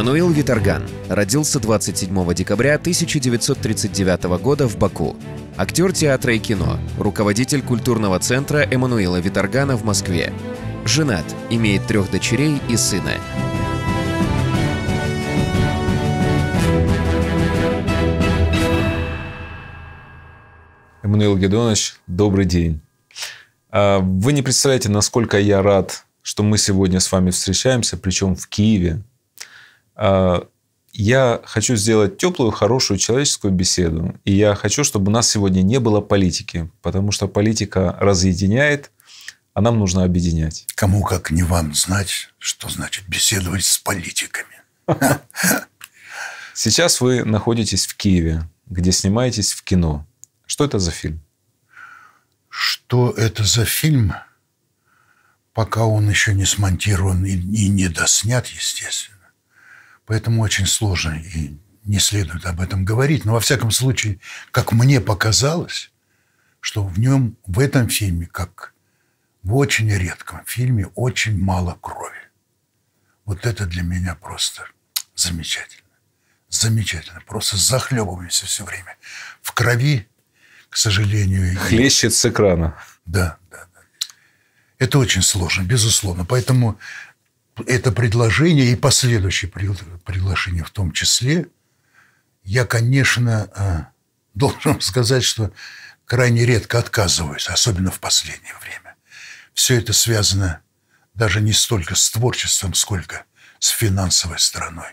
Эммануил Виторган родился 27 декабря 1939 года в Баку. Актер театра и кино, руководитель культурного центра Эммануила Виторгана в Москве. Женат, имеет трех дочерей и сына. Эммануил Гедонович, добрый день. А, вы не представляете, насколько я рад, что мы сегодня с вами встречаемся, причем в Киеве, а, я хочу сделать теплую, хорошую человеческую беседу. И я хочу, чтобы у нас сегодня не было политики, потому что политика разъединяет, а нам нужно объединять. Кому как не вам знать, что значит беседовать с политиками. Сейчас вы находитесь в Киеве, где снимаетесь в кино. Что это за фильм? Что это за фильм? Пока он еще не смонтирован и не доснят, естественно Поэтому очень сложно и не следует об этом говорить. Но во всяком случае, как мне показалось, что в нем, в этом фильме, как в очень редком фильме, очень мало крови. Вот это для меня просто замечательно. Замечательно. Просто захлебываемся все время. В крови, к сожалению. Хлещет и... с экрана. Да, да, да. Это очень сложно, безусловно. Поэтому это предложение и последующие приглашения в том числе, я, конечно, э, должен сказать, что крайне редко отказываюсь, особенно в последнее время. Все это связано даже не столько с творчеством, сколько с финансовой стороной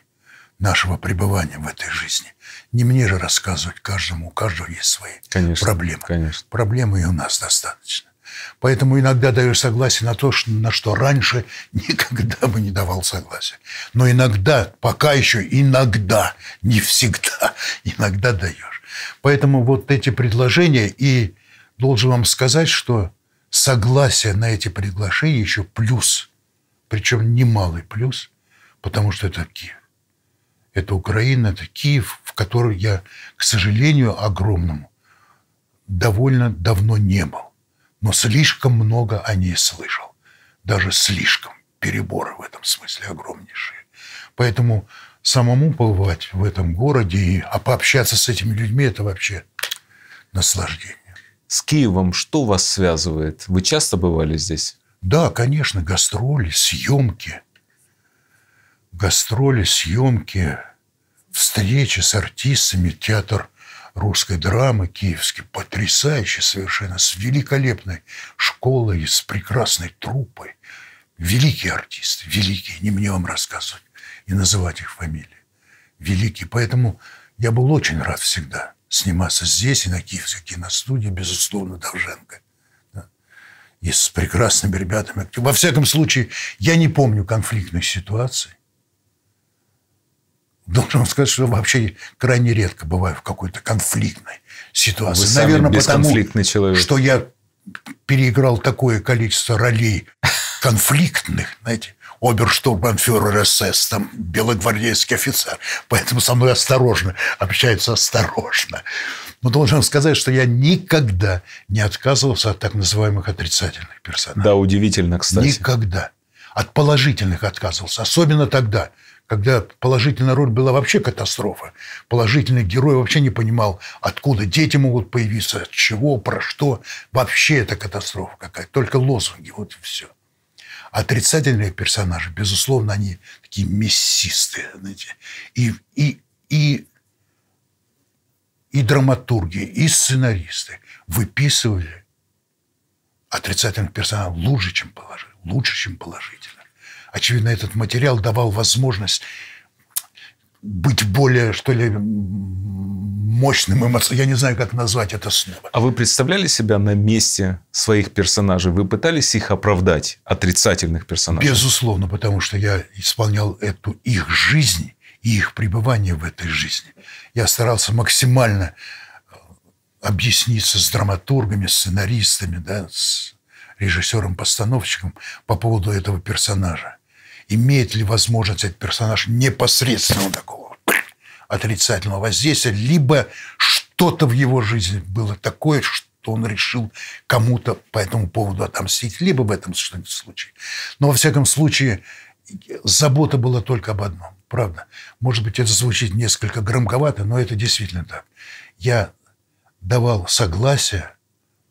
нашего пребывания в этой жизни. Не мне же рассказывать каждому, у каждого есть свои конечно, проблемы. Конечно. Проблемы и у нас достаточно. Поэтому иногда даешь согласие на то, на что раньше никогда бы не давал согласия. Но иногда, пока еще иногда, не всегда, иногда даешь. Поэтому вот эти предложения, и должен вам сказать, что согласие на эти приглашения еще плюс, причем немалый плюс, потому что это Киев. Это Украина, это Киев, в который я, к сожалению, огромному довольно давно не был но слишком много о ней слышал. Даже слишком переборы в этом смысле огромнейшие. Поэтому самому побывать в этом городе, и, а пообщаться с этими людьми – это вообще наслаждение. С Киевом что вас связывает? Вы часто бывали здесь? Да, конечно, гастроли, съемки. Гастроли, съемки, встречи с артистами, театр – русской драмы киевский, потрясающий совершенно, с великолепной школой, с прекрасной труппой. Великие артисты, великие, не мне вам рассказывать и называть их фамилии. Великие. Поэтому я был очень рад всегда сниматься здесь и на Киевской киностудии, безусловно, Довженко. И с прекрасными ребятами. Во всяком случае, я не помню конфликтных ситуаций должен сказать, что вообще крайне редко бываю в какой-то конфликтной ситуации. Вы Наверное, потому человек. что я переиграл такое количество ролей конфликтных, знаете, оберштурмбанфюрер СС, там, белогвардейский офицер. Поэтому со мной осторожно, общается осторожно. Но должен сказать, что я никогда не отказывался от так называемых отрицательных персонажей. Да, удивительно, кстати. Никогда. От положительных отказывался. Особенно тогда – когда положительная роль была вообще катастрофа. Положительный герой вообще не понимал, откуда дети могут появиться, от чего, про что. Вообще это катастрофа какая-то. Только лозунги, вот и все. Отрицательные персонажи, безусловно, они такие мясистые. Знаете, и, и, и, и драматурги, и сценаристы выписывали отрицательных персонажей лучше, чем положительных. Лучше, чем положительных очевидно, этот материал давал возможность быть более, что ли, мощным эмоционально. Я не знаю, как назвать это снова. А вы представляли себя на месте своих персонажей? Вы пытались их оправдать, отрицательных персонажей? Безусловно, потому что я исполнял эту их жизнь и их пребывание в этой жизни. Я старался максимально э, объясниться с драматургами, сценаристами, да, с режиссером-постановщиком по поводу этого персонажа имеет ли возможность этот персонаж непосредственно такого отрицательного воздействия, либо что-то в его жизни было такое, что он решил кому-то по этому поводу отомстить, либо в этом что-нибудь случае. Но, во всяком случае, забота была только об одном. Правда. Может быть, это звучит несколько громковато, но это действительно так. Я давал согласие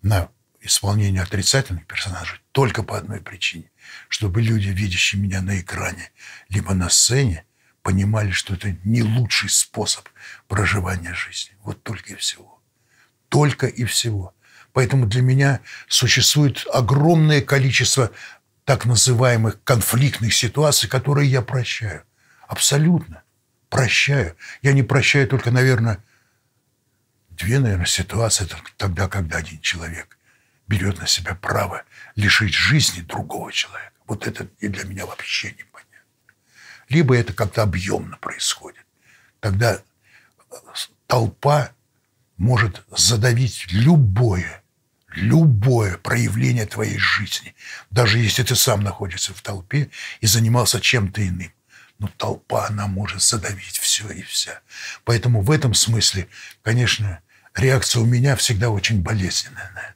на исполнение отрицательных персонажей только по одной причине чтобы люди, видящие меня на экране, либо на сцене, понимали, что это не лучший способ проживания жизни. Вот только и всего. Только и всего. Поэтому для меня существует огромное количество так называемых конфликтных ситуаций, которые я прощаю. Абсолютно. Прощаю. Я не прощаю только, наверное, две, наверное, ситуации. тогда, когда один человек берет на себя право лишить жизни другого человека. Вот это и для меня вообще не понятно. Либо это как-то объемно происходит. Тогда э, толпа может задавить любое, любое проявление твоей жизни, даже если ты сам находишься в толпе и занимался чем-то иным. Но толпа, она может задавить все и вся. Поэтому в этом смысле, конечно, реакция у меня всегда очень болезненная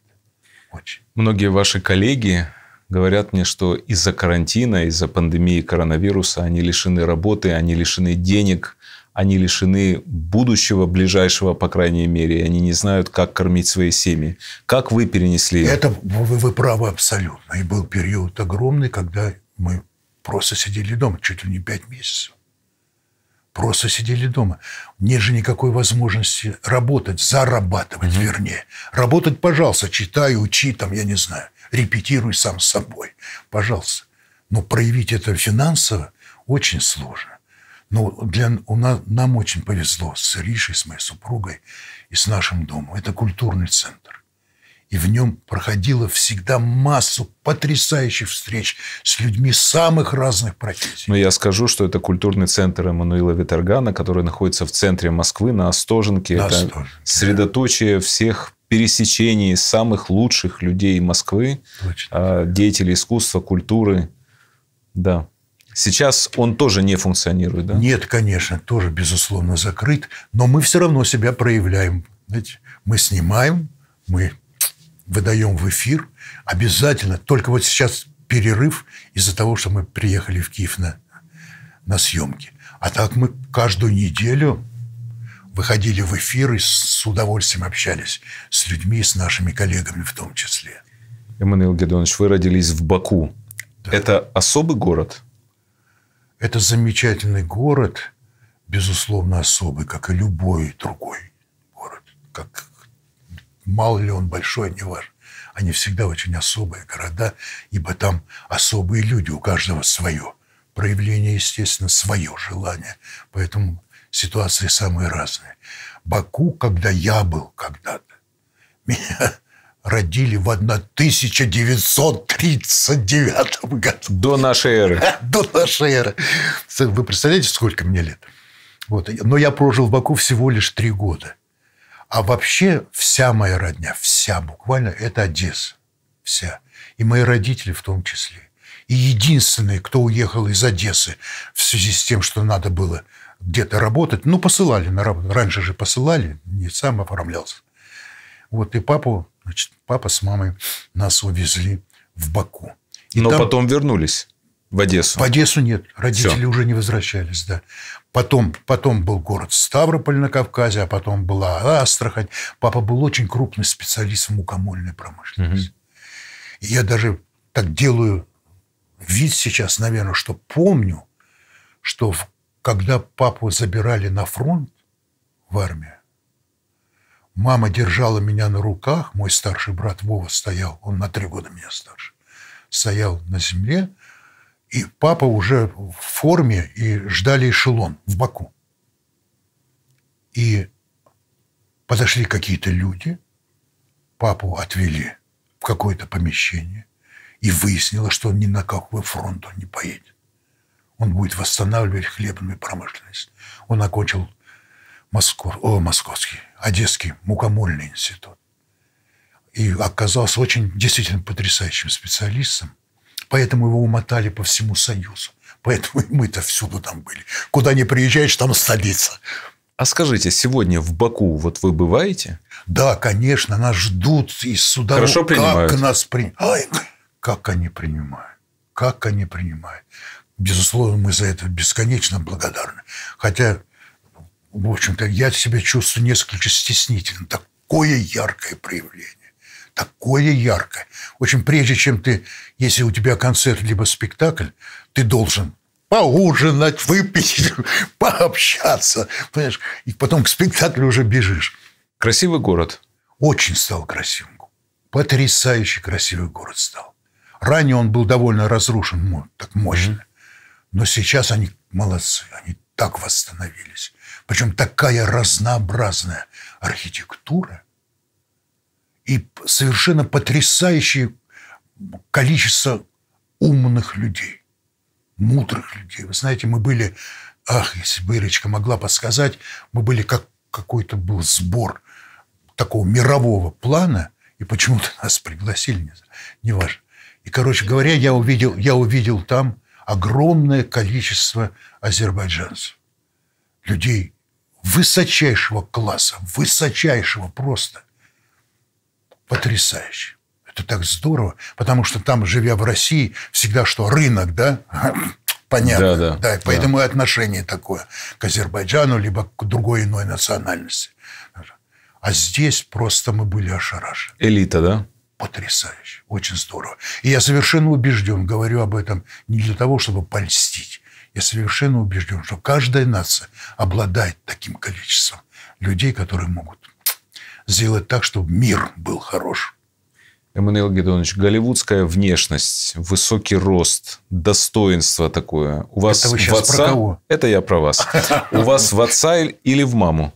очень. Многие ваши коллеги говорят мне, что из-за карантина, из-за пандемии коронавируса они лишены работы, они лишены денег, они лишены будущего, ближайшего, по крайней мере, и они не знают, как кормить свои семьи. Как вы перенесли? Это вы, вы правы абсолютно. И был период огромный, когда мы просто сидели дома чуть ли не пять месяцев. Просто сидели дома. Нет же никакой возможности работать, зарабатывать, mm-hmm. вернее. Работать, пожалуйста, читай, учи, там, я не знаю, репетируй сам с собой. Пожалуйста. Но проявить это финансово очень сложно. Но ну, для, у нас, нам очень повезло с Ришей, с моей супругой и с нашим домом. Это культурный центр и в нем проходило всегда массу потрясающих встреч с людьми самых разных профессий. Но я скажу, что это культурный центр Эммануила Витаргана, который находится в центре Москвы на Остоженке. На это Остоженке. средоточие всех пересечений самых лучших людей Москвы, Точно. А, деятелей искусства, культуры. Да. Сейчас он тоже не функционирует, да? Нет, конечно, тоже, безусловно, закрыт. Но мы все равно себя проявляем. Знаете, мы снимаем, мы выдаем в эфир. Обязательно. Только вот сейчас перерыв из-за того, что мы приехали в Киев на, на съемки. А так мы каждую неделю выходили в эфир и с удовольствием общались с людьми, с нашими коллегами в том числе. Эммануил Гедонович, вы родились в Баку. Да. Это особый город? Это замечательный город, безусловно, особый, как и любой другой город, как мало ли он большой, не важно. Они всегда очень особые города, ибо там особые люди, у каждого свое. Проявление, естественно, свое желание. Поэтому ситуации самые разные. Баку, когда я был когда-то, меня родили в 1939 году. До нашей эры. До нашей эры. Вы представляете, сколько мне лет? Вот. Но я прожил в Баку всего лишь три года. А вообще вся моя родня, вся буквально, это Одесса. Вся. И мои родители в том числе. И единственные, кто уехал из Одессы в связи с тем, что надо было где-то работать, ну, посылали на работу. Раньше же посылали, не сам оформлялся. Вот и папу, значит, папа с мамой нас увезли в Баку. И Но там... потом вернулись в Одессу. В Одессу нет, родители Все. уже не возвращались, да. Потом, потом был город Ставрополь на Кавказе, а потом была Астрахань. Папа был очень крупный специалист в мукомольной промышленности. Угу. И я даже так делаю вид сейчас, наверное, что помню, что в, когда папу забирали на фронт в армию, мама держала меня на руках, мой старший брат Вова стоял, он на три года меня старше, стоял на земле, и папа уже в форме, и ждали эшелон в Баку. И подошли какие-то люди, папу отвели в какое-то помещение, и выяснилось, что он ни на какой фронт он не поедет. Он будет восстанавливать хлебную промышленность. Он окончил Москов, о, Московский, Одесский мукомольный институт. И оказался очень действительно потрясающим специалистом. Поэтому его умотали по всему Союзу. Поэтому и мы-то всюду там были. Куда не приезжаешь, там столица. А скажите, сегодня в Баку вот вы бываете? Да, конечно, нас ждут из суда. Хорошо принимают. Как нас при... Ай, как они принимают? Как они принимают? Безусловно, мы за это бесконечно благодарны. Хотя, в общем-то, я себя чувствую несколько стеснительно. Такое яркое проявление такое яркое. Очень прежде, чем ты, если у тебя концерт либо спектакль, ты должен поужинать, выпить, пообщаться. Понимаешь? И потом к спектаклю уже бежишь. Красивый город. Очень стал красивым. потрясающий красивый город стал. Ранее он был довольно разрушен, так мощно. Но сейчас они молодцы, они так восстановились. Причем такая разнообразная архитектура – и совершенно потрясающее количество умных людей, мудрых людей. Вы знаете, мы были, ах, если бы Ирочка могла подсказать, мы были как какой-то был сбор такого мирового плана, и почему-то нас пригласили, не неважно. И, короче говоря, я увидел, я увидел там огромное количество азербайджанцев, людей высочайшего класса, высочайшего просто потрясающе. Это так здорово, потому что там, живя в России, всегда что рынок, да? Понятно. Да, да, да, поэтому да. и отношение такое к Азербайджану, либо к другой иной национальности. А здесь просто мы были ошарашены. Элита, да? Потрясающе. Очень здорово. И я совершенно убежден, говорю об этом не для того, чтобы польстить. Я совершенно убежден, что каждая нация обладает таким количеством людей, которые могут сделать так, чтобы мир был хорош. Эммануил Гедонович, голливудская внешность, высокий рост, достоинство такое. У вас Это вы сейчас отца... про кого? Это я про вас. У вас в отца или в маму?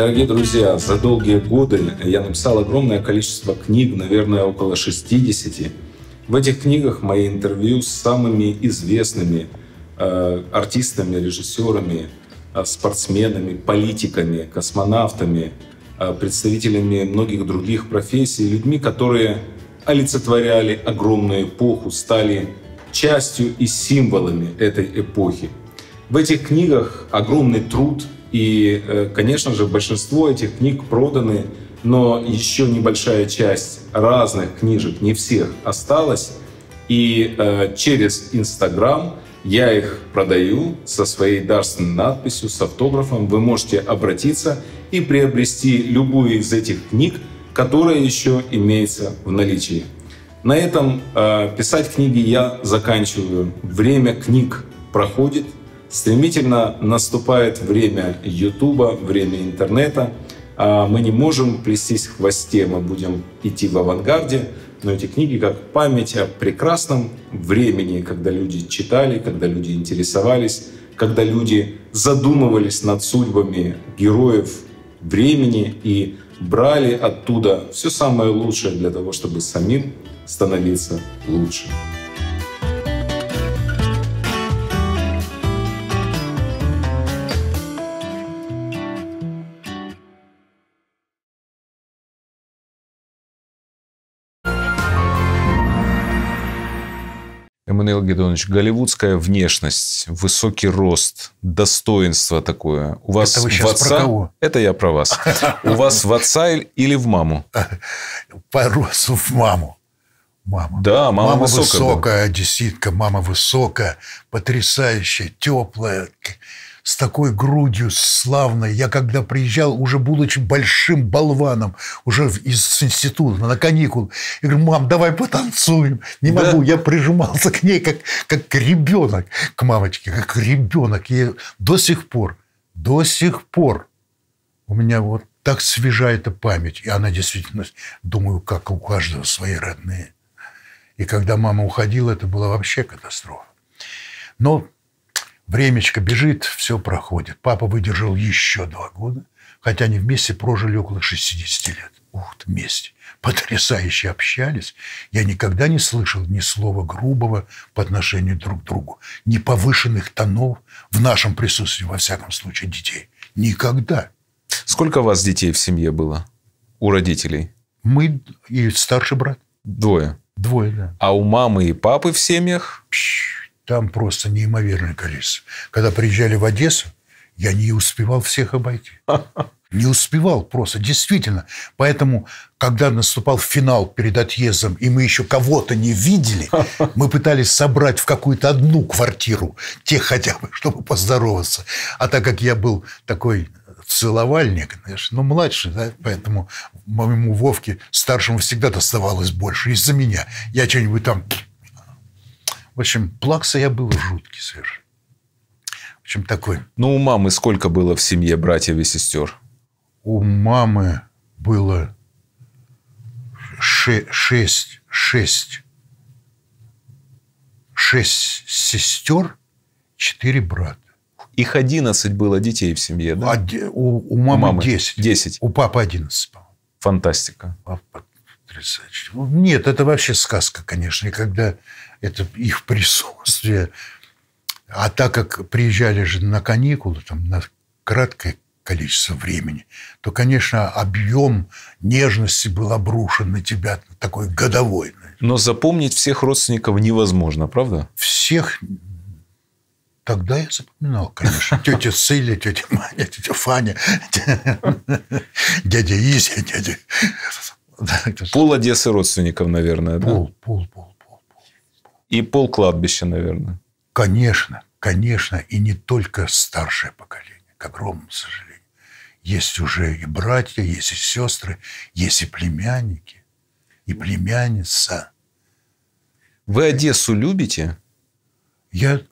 Дорогие друзья, за долгие годы я написал огромное количество книг, наверное, около 60. В этих книгах мои интервью с самыми известными э, артистами, режиссерами, э, спортсменами, политиками, космонавтами, э, представителями многих других профессий, людьми, которые олицетворяли огромную эпоху, стали частью и символами этой эпохи. В этих книгах огромный труд – и, э, конечно же, большинство этих книг проданы, но еще небольшая часть разных книжек, не всех, осталась. И э, через Инстаграм я их продаю со своей дарственной надписью, с автографом. Вы можете обратиться и приобрести любую из этих книг, которая еще имеется в наличии. На этом э, писать книги я заканчиваю. Время книг проходит – Стремительно наступает время Ютуба, время интернета. А мы не можем плестись в хвосте, мы будем идти в авангарде. Но эти книги как память о прекрасном времени, когда люди читали, когда люди интересовались, когда люди задумывались над судьбами героев времени и брали оттуда все самое лучшее для того, чтобы самим становиться лучше. Мануил Гедонович, голливудская внешность, высокий рост, достоинство такое. У вас это вы сейчас в отца... про кого? Это я про вас. У вас в отца или в маму? По росту в маму. Мама. Да, мама, мама высокая. высокая одесситка, мама высокая, потрясающая, теплая, с такой грудью славной. Я когда приезжал, уже будучи большим болваном, уже из института на каникул, я говорю, мам, давай потанцуем. Не да. могу, я прижимался к ней как, как ребенок, к мамочке, как ребенок. И до сих пор, до сих пор у меня вот так свежа эта память. И она действительно, думаю, как у каждого свои родные. И когда мама уходила, это была вообще катастрофа. Но Времечко бежит, все проходит. Папа выдержал еще два года, хотя они вместе прожили около 60 лет. Ух ты, вместе. Потрясающе общались. Я никогда не слышал ни слова грубого по отношению друг к другу, ни повышенных тонов в нашем присутствии, во всяком случае, детей. Никогда. Сколько у вас детей в семье было? У родителей? Мы и старший брат. Двое? Двое, да. А у мамы и папы в семьях? Пш там просто неимоверное количество. Когда приезжали в Одессу, я не успевал всех обойти. Не успевал просто, действительно. Поэтому, когда наступал финал перед отъездом, и мы еще кого-то не видели, мы пытались собрать в какую-то одну квартиру, тех хотя бы, чтобы поздороваться. А так как я был такой целовальник, знаешь, ну, младший, да, поэтому моему Вовке старшему всегда доставалось больше из-за меня. Я что-нибудь там в общем, плакса я был жуткий совершенно. В общем, такой. Ну, у мамы сколько было в семье братьев и сестер? У мамы было ше шесть, шесть, шесть сестер, четыре брата. Их 11 было детей в семье, да? У, у, мамы у мамы 10. 10. У папы 11, по-моему. Фантастика. Папа потрясающе. Ну, нет, это вообще сказка, конечно. И когда это их присутствие. А так как приезжали же на каникулы, там, на краткое количество времени, то, конечно, объем нежности был обрушен на тебя, такой годовой. Но запомнить всех родственников невозможно, правда? Всех Тогда я запоминал, конечно. Тетя Циля, тетя Маня, тетя Фаня, дядя Изя, дядя... Пол Одессы родственников, наверное, пол, да? Пол, пол, пол. И пол кладбища, наверное. Конечно, конечно, и не только старшее поколение, к огромному сожалению. Есть уже и братья, есть и сестры, есть и племянники, и племянница. Вы Одессу любите? Я,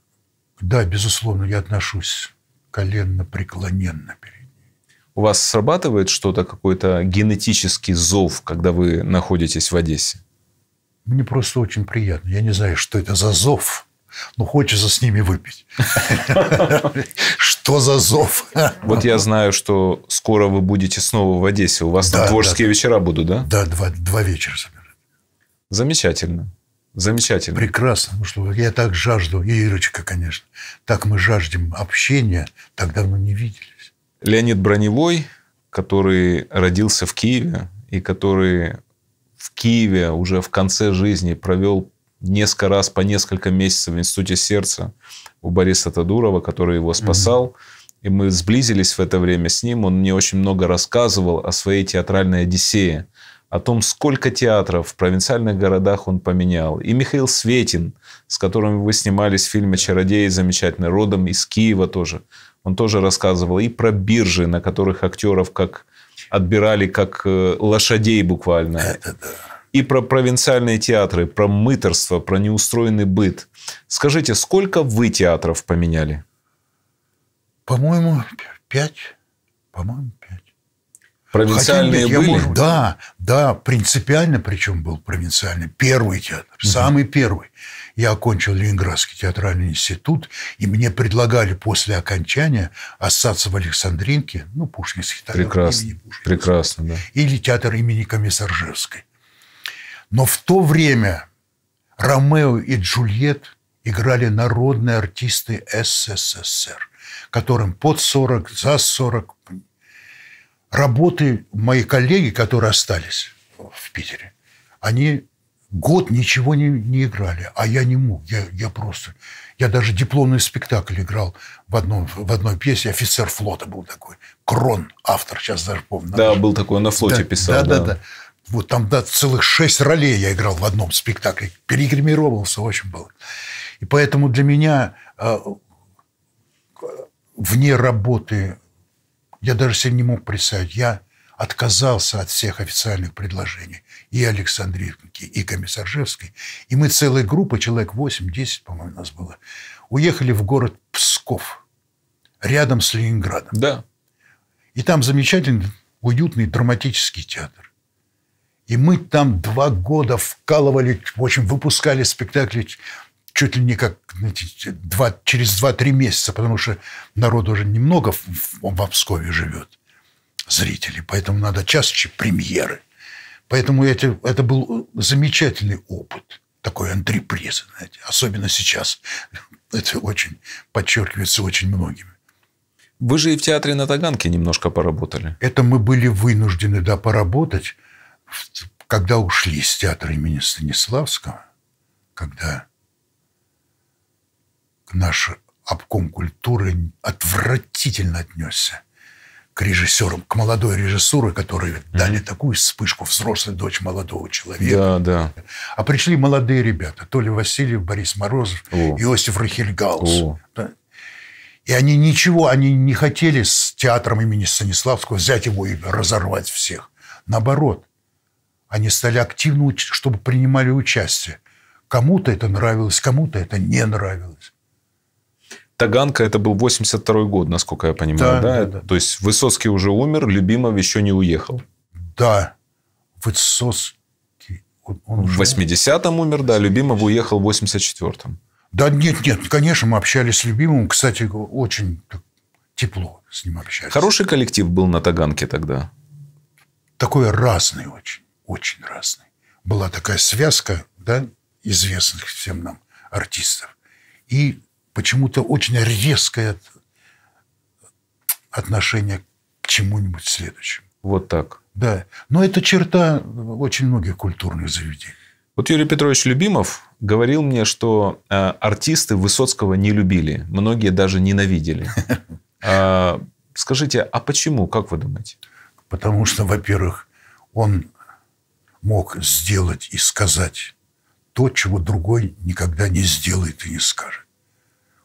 да, безусловно, я отношусь коленно-преклоненно перед ней. У вас срабатывает что-то, какой-то генетический зов, когда вы находитесь в Одессе? Мне просто очень приятно. Я не знаю, что это за зов. Ну, хочется с ними выпить. Что за зов? Вот я знаю, что скоро вы будете снова в Одессе. У вас творческие вечера будут, да? Да, два вечера собирают. Замечательно. Замечательно. Прекрасно. потому ну что, я так жажду, и Ирочка, конечно. Так мы жаждем общения, так давно не виделись. Леонид Броневой, который родился в Киеве и который в Киеве уже в конце жизни провел несколько раз по несколько месяцев в Институте сердца у Бориса Тадурова, который его спасал. Mm-hmm. И мы сблизились в это время с ним. Он мне очень много рассказывал о своей театральной одиссее, о том, сколько театров в провинциальных городах он поменял. И Михаил Светин, с которым вы снимались в фильме «Чародеи» замечательный, родом из Киева тоже. Он тоже рассказывал и про биржи, на которых актеров как отбирали как э, лошадей буквально. Это да. И про провинциальные театры, про мыторство, про неустроенный быт. Скажите, сколько вы театров поменяли? По-моему, пять. По-моему, пять. Провинциальные Хотя, были? Может, да, да, принципиально причем был провинциальный. Первый театр, угу. самый первый. Я окончил Ленинградский театральный институт, и мне предлагали после окончания остаться в Александринке, ну, Пушкинский театр прекрасно, имени Пушкинского. Прекрасно, да. Или театр имени Комиссаржевской. Но в то время Ромео и Джульет играли народные артисты СССР, которым под 40, за 40. Работы мои коллеги, которые остались в Питере, они Год ничего не, не играли, а я не мог. Я, я просто... Я даже дипломный спектакль играл в, одном, в одной пьесе. Офицер флота был такой. Крон, автор, сейчас даже помню. Да, был такой, на флоте да, писал. Да, да, да. да. Вот там да, целых шесть ролей я играл в одном спектакле. Перегримировался очень было. И поэтому для меня э, вне работы я даже себе не мог представить. Я отказался от всех официальных предложений и Александринки, и Комиссаржевской. И мы целой группой, человек 8-10, по-моему, у нас было, уехали в город Псков, рядом с Ленинградом. Да. И там замечательный, уютный драматический театр. И мы там два года вкалывали, в общем, выпускали спектакли чуть ли не как знаете, два, через 2-3 месяца, потому что народ уже немного в, в, в Пскове живет, зрители, поэтому надо чаще премьеры. Поэтому это, это был э, замечательный опыт, такой антрепризы, знаете, особенно сейчас. Это очень подчеркивается очень многими. Вы же и в театре на Таганке немножко поработали. Это мы были вынуждены, да, поработать, когда ушли из театра имени Станиславского, когда наш обком культуры отвратительно отнесся к режиссерам, к молодой режиссуре, которые mm-hmm. дали такую вспышку взрослой дочь молодого человека». Да, да. А пришли молодые ребята. Толя Васильев, Борис Морозов, О. Иосиф Рахильгаус. Да. И они ничего, они не хотели с театром имени Станиславского взять его и разорвать всех. Наоборот, они стали активно, чтобы принимали участие. Кому-то это нравилось, кому-то это не нравилось. Таганка это был 82 год, насколько я понимаю, да, да? да, да. То есть Высоцкий уже умер, Любимов еще не уехал. Да, Высоцкий. Он, в 80-м умер, да, Любимов уехал в 84-м. Да нет, нет, конечно, мы общались с Любимым, кстати, очень тепло с ним общались. Хороший коллектив был на Таганке тогда? Такой разный очень, очень разный. Была такая связка, да, известных всем нам артистов. И почему-то очень резкое отношение к чему-нибудь следующему. Вот так. Да. Но это черта очень многих культурных заведений. Вот Юрий Петрович Любимов говорил мне, что э, артисты Высоцкого не любили, многие даже ненавидели. Э, скажите, а почему, как вы думаете? Потому что, во-первых, он мог сделать и сказать то, чего другой никогда не сделает и не скажет.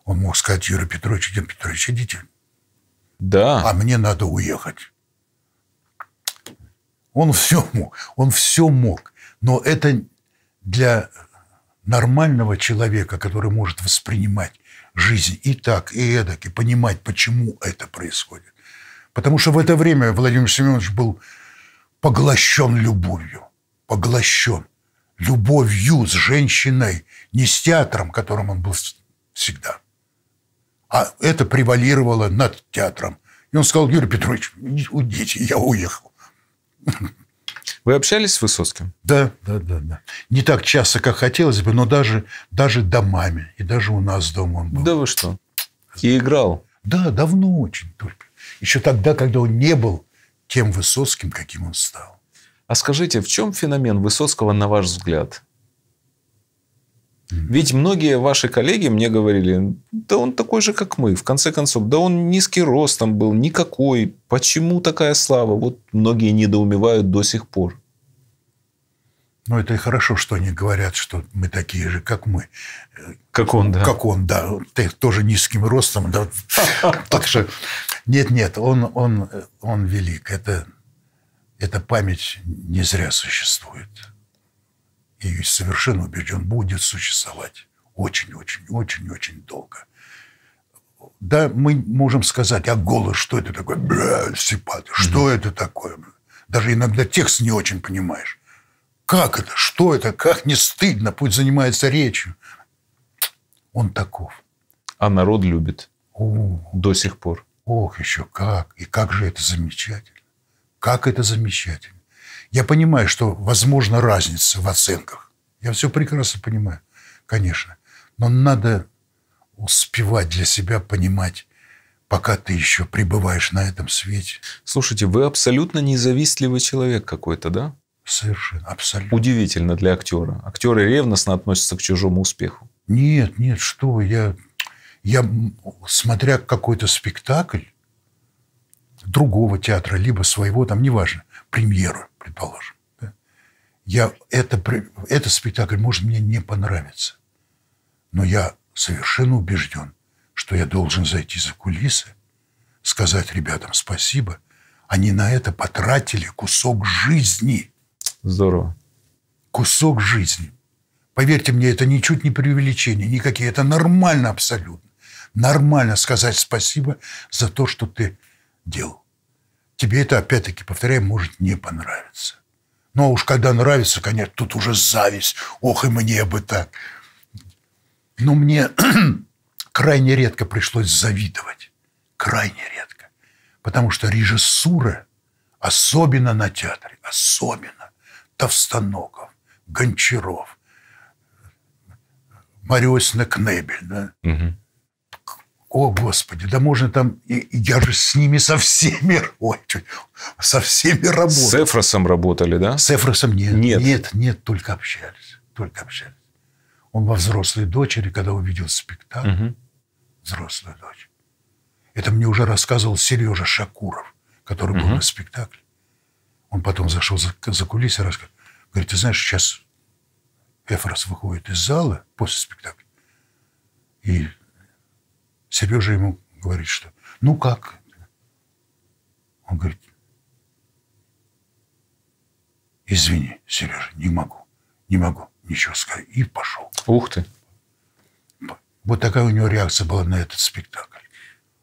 Он мог сказать, Юрий Петрович, Юрий Петрович, идите. Да. А мне надо уехать. Он все мог, он все мог. Но это для нормального человека, который может воспринимать жизнь и так, и эдак, и понимать, почему это происходит. Потому что в это время Владимир Семенович был поглощен любовью. Поглощен. Любовью с женщиной, не с театром, которым он был всегда. А это превалировало над театром. И он сказал, Юрий Петрович, уйдите, я уехал. Вы общались с Высоцким? Да, да, да, да. Не так часто, как хотелось бы, но даже, даже домами. И даже у нас дома он был. Да вы что? И играл? Да, давно очень только. Еще тогда, когда он не был тем Высоцким, каким он стал. А скажите, в чем феномен Высоцкого, на ваш взгляд? Ведь многие ваши коллеги мне говорили, да он такой же, как мы, в конце концов, да он низкий ростом был, никакой, почему такая слава? Вот многие недоумевают до сих пор. Ну, это и хорошо, что они говорят, что мы такие же, как мы. Как он, да. Как он, да. Ты тоже низким ростом. Да. Так что нет, нет, он, он, он велик. Это, эта память не зря существует и совершенно убежден, будет существовать очень-очень-очень-очень долго. Да, мы можем сказать, а голос, что это такое? Бля, сипаты, что mm-hmm. это такое? Даже иногда текст не очень понимаешь. Как это? Что это? Как не стыдно? Пусть занимается речью. Он таков. А народ любит. О, До сих пор. Ох, еще как. И как же это замечательно. Как это замечательно. Я понимаю, что возможна разница в оценках. Я все прекрасно понимаю, конечно. Но надо успевать для себя понимать, пока ты еще пребываешь на этом свете. Слушайте, вы абсолютно независтливый человек какой-то, да? Совершенно, абсолютно. Удивительно для актера. Актеры ревностно относятся к чужому успеху. Нет, нет, что я... Я, смотря какой-то спектакль другого театра, либо своего, там, неважно, премьеру, предположим. Да? Я, это, это спектакль может мне не понравиться, но я совершенно убежден, что я должен зайти за кулисы, сказать ребятам спасибо. Они на это потратили кусок жизни. Здорово. Кусок жизни. Поверьте мне, это ничуть не преувеличение, никакие. Это нормально абсолютно. Нормально сказать спасибо за то, что ты делал тебе это, опять-таки, повторяю, может не понравиться. Но уж когда нравится, конечно, тут уже зависть. Ох, и мне бы так. Но мне крайне редко пришлось завидовать. Крайне редко. Потому что режиссура, особенно на театре, особенно Товстоногов, Гончаров, Мариосина Кнебель, да? угу. О, Господи, да можно там... я же с ними со всеми... Ой, со всеми работал. С Эфросом работали, да? С Эфросом нет. Нет. Нет, нет, только общались. Только общались. Он во взрослой дочери, когда увидел спектакль, угу. взрослую дочь. Это мне уже рассказывал Сережа Шакуров, который угу. был на спектакле. Он потом зашел за, за кулисы и рассказал. Говорит, ты знаешь, сейчас Эфрос выходит из зала после спектакля. И Сережа ему говорит, что ну как? Он говорит, извини, Сережа, не могу, не могу ничего сказать. И пошел. Ух ты. Вот такая у него реакция была на этот спектакль.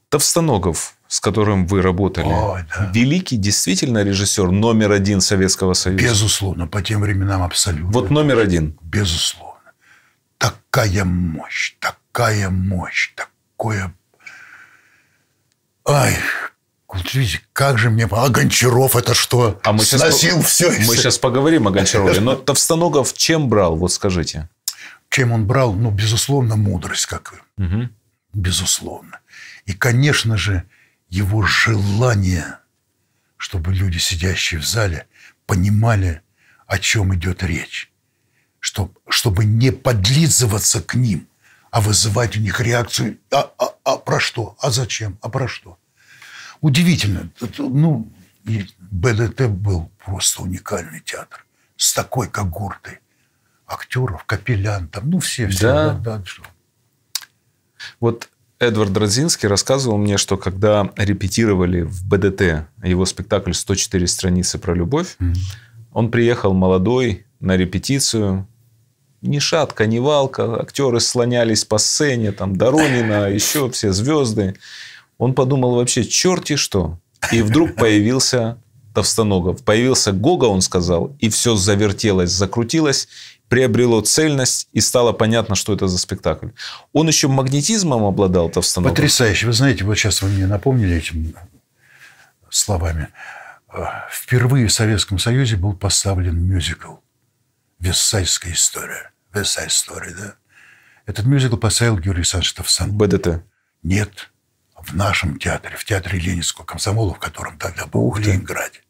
Товстоногов, с которым вы работали, Ой, да. великий действительно режиссер номер один Советского Союза. Безусловно, по тем временам абсолютно. Вот номер один. Безусловно. Такая мощь, такая мощь, такая такое... Ай, Видите, как же мне... А Гончаров это что? А мы Сносил сейчас... все. Мы сейчас поговорим о Гончарове. Но Товстоногов чем брал, вот скажите? Чем он брал? Ну, безусловно, мудрость как Угу. Безусловно. И, конечно же, его желание, чтобы люди, сидящие в зале, понимали, о чем идет речь. чтобы чтобы не подлизываться к ним а вызывать у них реакцию «а, а, а про что? А зачем? А про что?» Удивительно. ну, БДТ был просто уникальный театр с такой когортой актеров, Капелян, там, ну, все, все. Да. Да, да, что. Вот Эдвард Родзинский рассказывал мне, что когда репетировали в БДТ его спектакль «104 страницы про любовь», mm-hmm. он приехал молодой на репетицию, ни шатка, ни валка, актеры слонялись по сцене, там Доронина, еще все звезды. Он подумал вообще, черти что. И вдруг появился Товстоногов. Появился Гога, он сказал, и все завертелось, закрутилось, приобрело цельность, и стало понятно, что это за спектакль. Он еще магнетизмом обладал Товстоногов. Потрясающе. Вы знаете, вот сейчас вы мне напомнили этим словами. Э, впервые в Советском Союзе был поставлен мюзикл – Версальская история. Версальская история, да? Этот мюзикл поставил Юрий Александрович Товсан. БДТ? Нет. В нашем театре, в театре Ленинского комсомола, в котором тогда был, Ух в Ленинграде.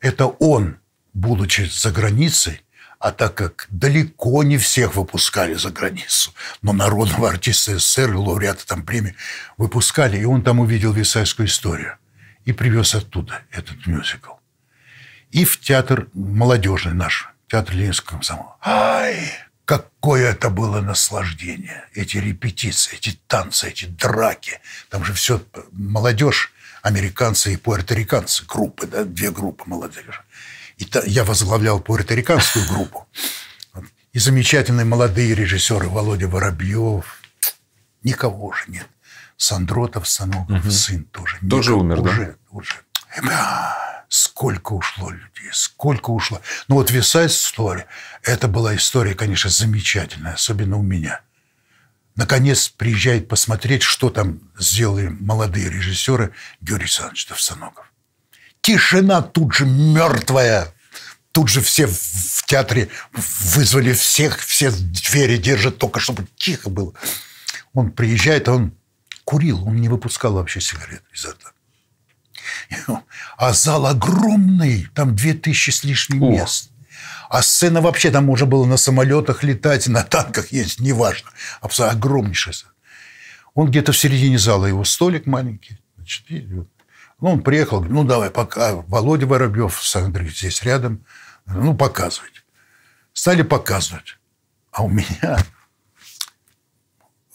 Это он, будучи за границей, а так как далеко не всех выпускали за границу, но народного артиста СССР, лауреата там премии, выпускали, и он там увидел висайскую историю и привез оттуда этот мюзикл. И в театр молодежный наш, Театр Ильич комсомол. Ай, какое это было наслаждение. Эти репетиции, эти танцы, эти драки. Там же все молодежь, американцы и пуэрториканцы. Группы, да, две группы молодежи. И та, я возглавлял пуэрториканскую группу. И замечательные молодые режиссеры Володя Воробьев. Никого же нет. Сандротов, Саноков, угу. сын тоже. Тоже Никого, умер, уже, да? Уже. Э, Сколько ушло людей, сколько ушло. Ну вот Висайд история. Это была история, конечно, замечательная, особенно у меня. Наконец приезжает посмотреть, что там сделали молодые режиссеры Георгий Александрович Довсоногов. Тишина тут же мертвая. Тут же все в театре вызвали всех, все двери держат только, чтобы тихо было. Он приезжает, а он курил, он не выпускал вообще сигарет изо рта. А зал огромный, там две тысячи с лишним Ух. мест. А сцена вообще, там можно было на самолетах летать, на танках ездить, неважно. Абсолютно огромнейшая сцена. Он где-то в середине зала, его столик маленький. Значит, и, ну, он приехал, ну, давай, пока. Володя Воробьев с Андреем здесь рядом. Ну, показывать Стали показывать. А у меня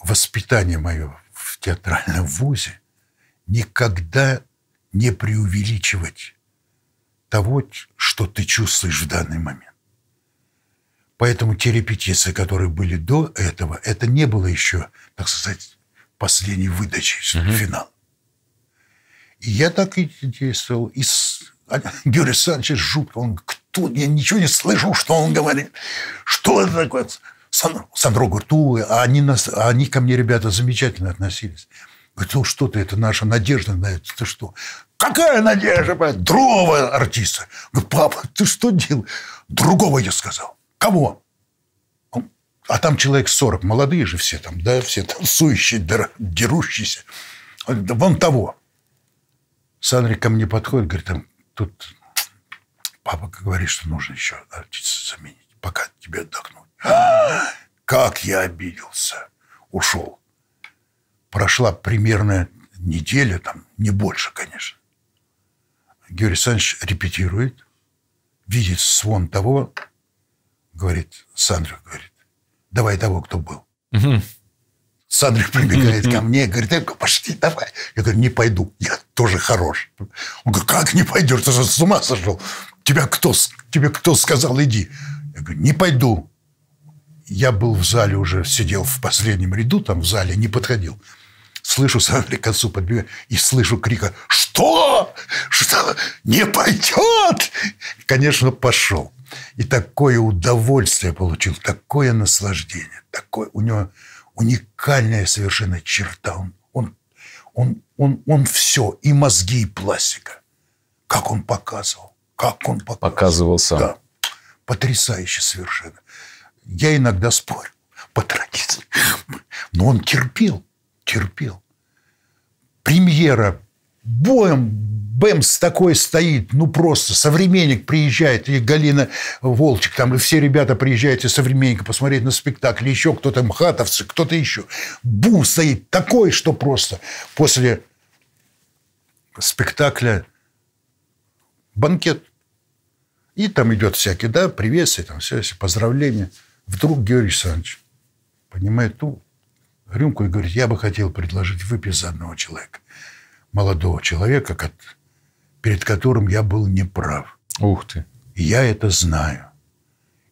воспитание мое в театральном вузе никогда не преувеличивать того, что ты чувствуешь в данный момент. Поэтому те репетиции, которые были до этого, это не было еще, так сказать, последней выдачей, угу. Uh -huh. финал. И я так и действовал. И с... Георгий Александрович Жук, он кто, я ничего не слышал, что он говорит. Что это такое? Сандро, Сандро говорит, а они, нас, а они ко мне, ребята, замечательно относились. Говорит, ну что ты, это наша надежда на это, ты что? Какая надежда? Другого артиста. Говорит, папа, ты что делал? Другого я сказал. Кого? «Ну, а там человек 40, молодые же все там, да, все танцующие, дерущиеся. Вон того. Санри ко мне подходит, говорит, там, тут папа говорит, что нужно еще артиста заменить, пока тебе отдохнуть. А -а -а! Как я обиделся. Ушел. Прошла примерно неделя, там, не больше, конечно. Георгий Александрович репетирует, видит свон того, говорит, Сандрюх, говорит, давай того, кто был. Угу. Сандрюх прибегает ко мне, говорит, э, пошли, давай. Я говорю, не пойду, я тоже хорош. Он говорит, как не пойдешь, ты же с ума сошел. Тебя кто, тебе кто сказал, иди? Я говорю, не пойду. Я был в зале уже, сидел в последнем ряду, там в зале, не подходил. Слышу, Сандре к концу подбегаю и слышу крика «Что? Что? Не пойдет?» Конечно, пошел. И такое удовольствие получил, такое наслаждение, такое у него уникальная совершенно черта. Он, он, он, он, он все, и мозги, и пластика. Как он показывал, как он показывал. Показывал сам. Да. Потрясающе совершенно. Я иногда спорю по традиции. Но он терпел терпел. Премьера боем Бэмс такой стоит, ну просто современник приезжает, и Галина Волчек, там и все ребята приезжают из современника посмотреть на спектакль, еще кто-то мхатовцы, кто-то еще. Бум стоит такой, что просто после спектакля банкет. И там идет всякий да, приветствия, там все, все поздравления. Вдруг Георгий Александрович понимает, ну, рюмку и говорит, я бы хотел предложить выпить за одного человека, молодого человека, перед которым я был неправ. Ух ты. Я это знаю.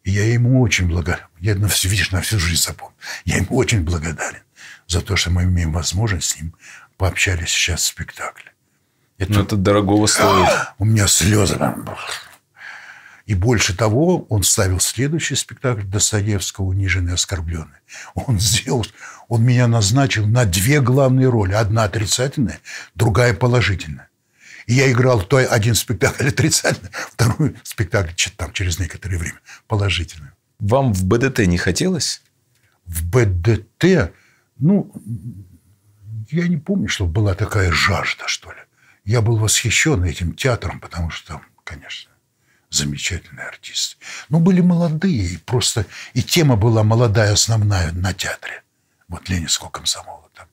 И я ему очень благодарен. Я, на всю, видишь, на всю жизнь запомнил. Я ему очень благодарен за то, что мы имеем возможность с ним пообщались сейчас в спектакле. Это, Но ну, это дорогого стоит. у меня слезы И больше того, он ставил следующий спектакль Достоевского «Униженный и оскорбленный». Он сделал, он меня назначил на две главные роли. Одна отрицательная, другая положительная. И я играл той один спектакль отрицательный, второй спектакль там, через некоторое время положительный. Вам в БДТ не хотелось? В БДТ? Ну, я не помню, что была такая жажда, что ли. Я был восхищен этим театром, потому что там, конечно, замечательные артисты. Но ну, были молодые, и просто и тема была молодая основная на театре вот Ленинского комсомола. Там.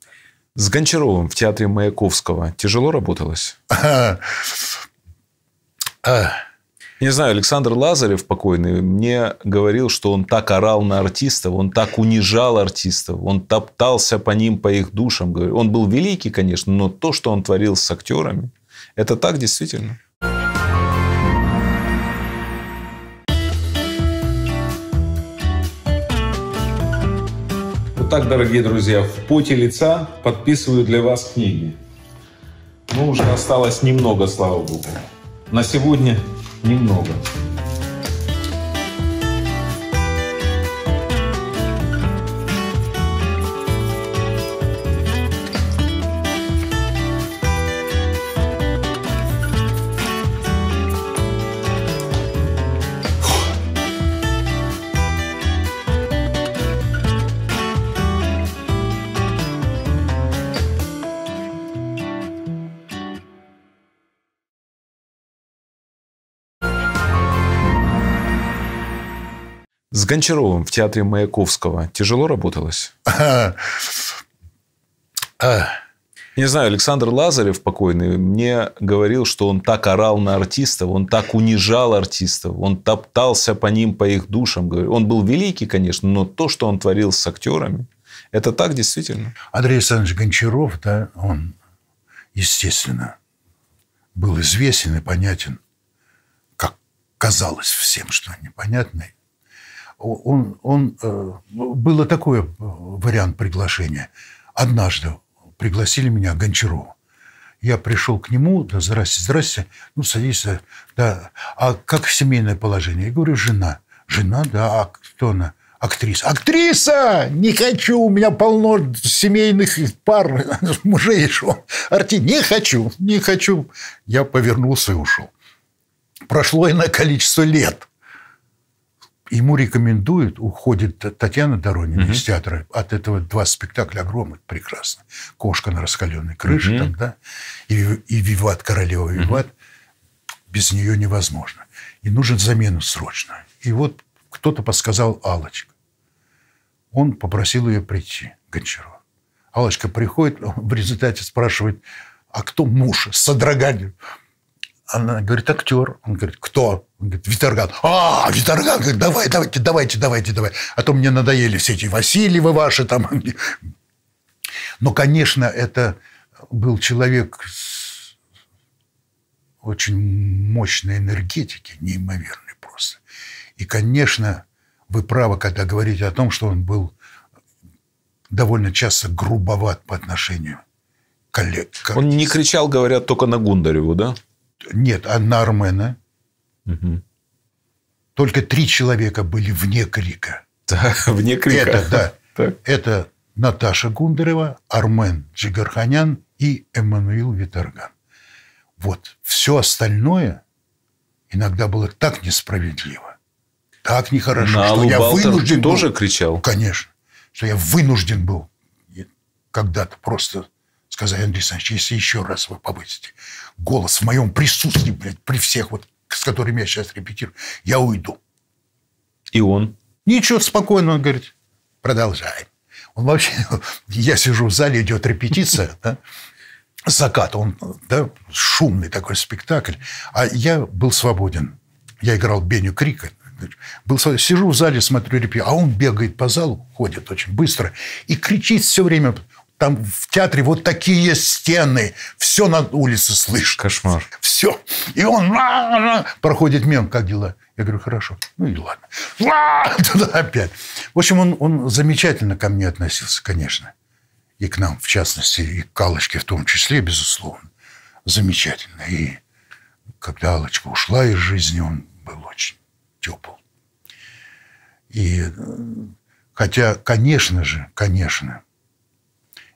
С Гончаровым в театре Маяковского тяжело работалось? не знаю, Александр Лазарев, покойный, мне говорил, что он так орал на артистов, он так унижал артистов, он топтался по ним, по их душам. Он был великий, конечно, но то, что он творил с актерами, это так действительно? Вот так, дорогие друзья, в поте лица подписываю для вас книги. Ну, уже осталось немного, слава богу. На сегодня немного. С Гончаровым в театре Маяковского тяжело работалось? А. Не знаю, Александр Лазарев, покойный, мне говорил, что он так орал на артистов, он так унижал артистов, он топтался по ним, по их душам. Он был великий, конечно, но то, что он творил с актерами, это так действительно. Андрей Александрович Гончаров, да, он, естественно, был известен и понятен, как казалось всем, что непонятный он, он, э, было такой э, вариант приглашения. Однажды пригласили меня к Я пришел к нему, да, здрасте, здрасте, ну, садись, да. А как семейное положение? Я говорю, жена. Жена, да, а кто она? актриса. Актриса! Не хочу, у меня полно семейных пар, мужей шел. Арти, не хочу, не хочу. Я повернулся и ушел. Прошло иное количество лет. Ему рекомендуют, уходит Татьяна Доронина угу. из театра. От этого два спектакля огромных, прекрасно. «Кошка на раскаленной крыше» угу. там, да, и, и «Виват, королева Виват». Угу. Без нее невозможно. И нужен замену срочно. И вот кто-то подсказал Алочка. Он попросил ее прийти, Гончарова. Алочка приходит, в результате спрашивает, а кто муж? С содроганием. Она говорит, актер. Он говорит, кто? Он говорит, Виторган. А, Виторган, говорит, давай, давайте, давайте, давайте, давай. А то мне надоели все эти Васильевы ваши там. Но, конечно, это был человек с очень мощной энергетики, неимоверной просто. И, конечно, вы правы, когда говорите о том, что он был довольно часто грубоват по отношению к коллег. Он не кричал, говорят, только на Гундареву, да? Нет, одна Армена. Угу. Только три человека были вне крика. Да, вне крика. Это, да. Так. Это Наташа Гундарева, Армен Джигарханян и Эммануил Виторган. Вот. Все остальное иногда было так несправедливо, так нехорошо, На что Аллу я Балтер вынужден тоже был, кричал? Конечно. Что я вынужден был когда-то просто сказал Андрей Александрович, если еще раз вы побудете голос в моем присутствии, блядь, при всех, вот, с которыми я сейчас репетирую, я уйду. И он? Ничего, спокойно, он говорит, продолжай. Он вообще, я сижу в зале, идет репетиция, да, закат, он да, шумный такой спектакль, а я был свободен. Я играл Беню Крика, был, сижу в зале, смотрю репью, а он бегает по залу, ходит очень быстро и кричит все время, там в театре вот такие стены. Все на улице слышно. Кошмар. Все. И он проходит мимо, Как дела? Я говорю, хорошо. Ну и ладно. Туда опять. В общем, он, он замечательно ко мне относился, конечно. И к нам, в частности, и к Аллочке в том числе, безусловно. Замечательно. И когда Аллочка ушла из жизни, он был очень тепл. И э, хотя, конечно же, конечно,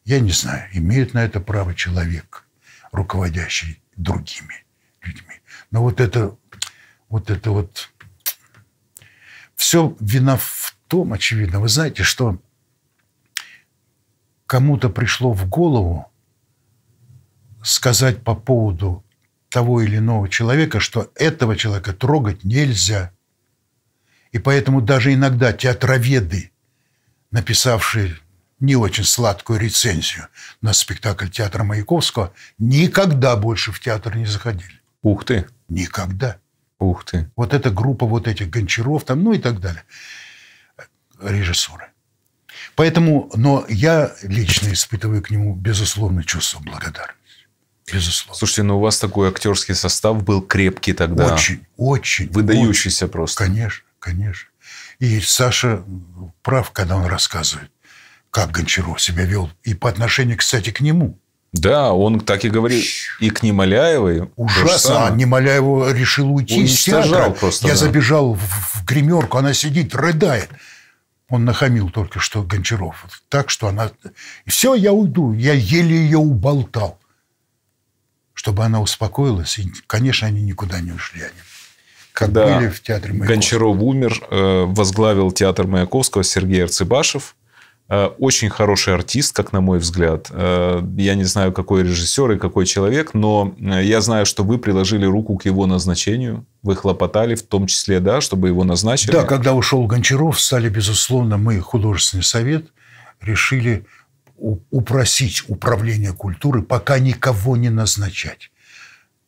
я не знаю, имеет на это право человек, руководящий другими людьми. Но вот это вот, это вот все вина в том, очевидно, вы знаете, что кому-то пришло в голову сказать по поводу того или иного человека, что этого человека трогать нельзя. И поэтому даже иногда театроведы, написавшие не очень сладкую рецензию на спектакль театра Маяковского, никогда больше в театр не заходили. Ух ты! Никогда. Ух ты! Вот эта группа вот этих гончаров там, ну и так далее. Режиссуры. Поэтому, но я лично испытываю к нему безусловное чувство благодарности. Безусловно. Слушайте, но ну у вас такой актерский состав был крепкий тогда. Очень, очень. Выдающийся очень, просто. Конечно, конечно. И Саша прав, когда он рассказывает как Гончаров себя вел и по отношению, кстати, к нему. Да, он так и говорил и к Немоляевой. Ужасно. А Немоляева решил уйти из театра. Просто, Я да. забежал в гримерку, она сидит, рыдает. Он нахамил только что Гончаров. Так что она... Все, я уйду. Я еле ее уболтал. Чтобы она успокоилась. И, конечно, они никуда не ушли. Они когда были в театре Маяковского. Гончаров умер, э, возглавил театр Маяковского Сергей Арцебашев. Э, очень хороший артист, как на мой взгляд. Э, я не знаю, какой режиссер и какой человек, но э, я знаю, что вы приложили руку к его назначению. Вы хлопотали, в том числе, да, чтобы его назначили. Да, когда ушел Гончаров, стали, безусловно, мы, художественный совет, решили упросить управление культуры пока никого не назначать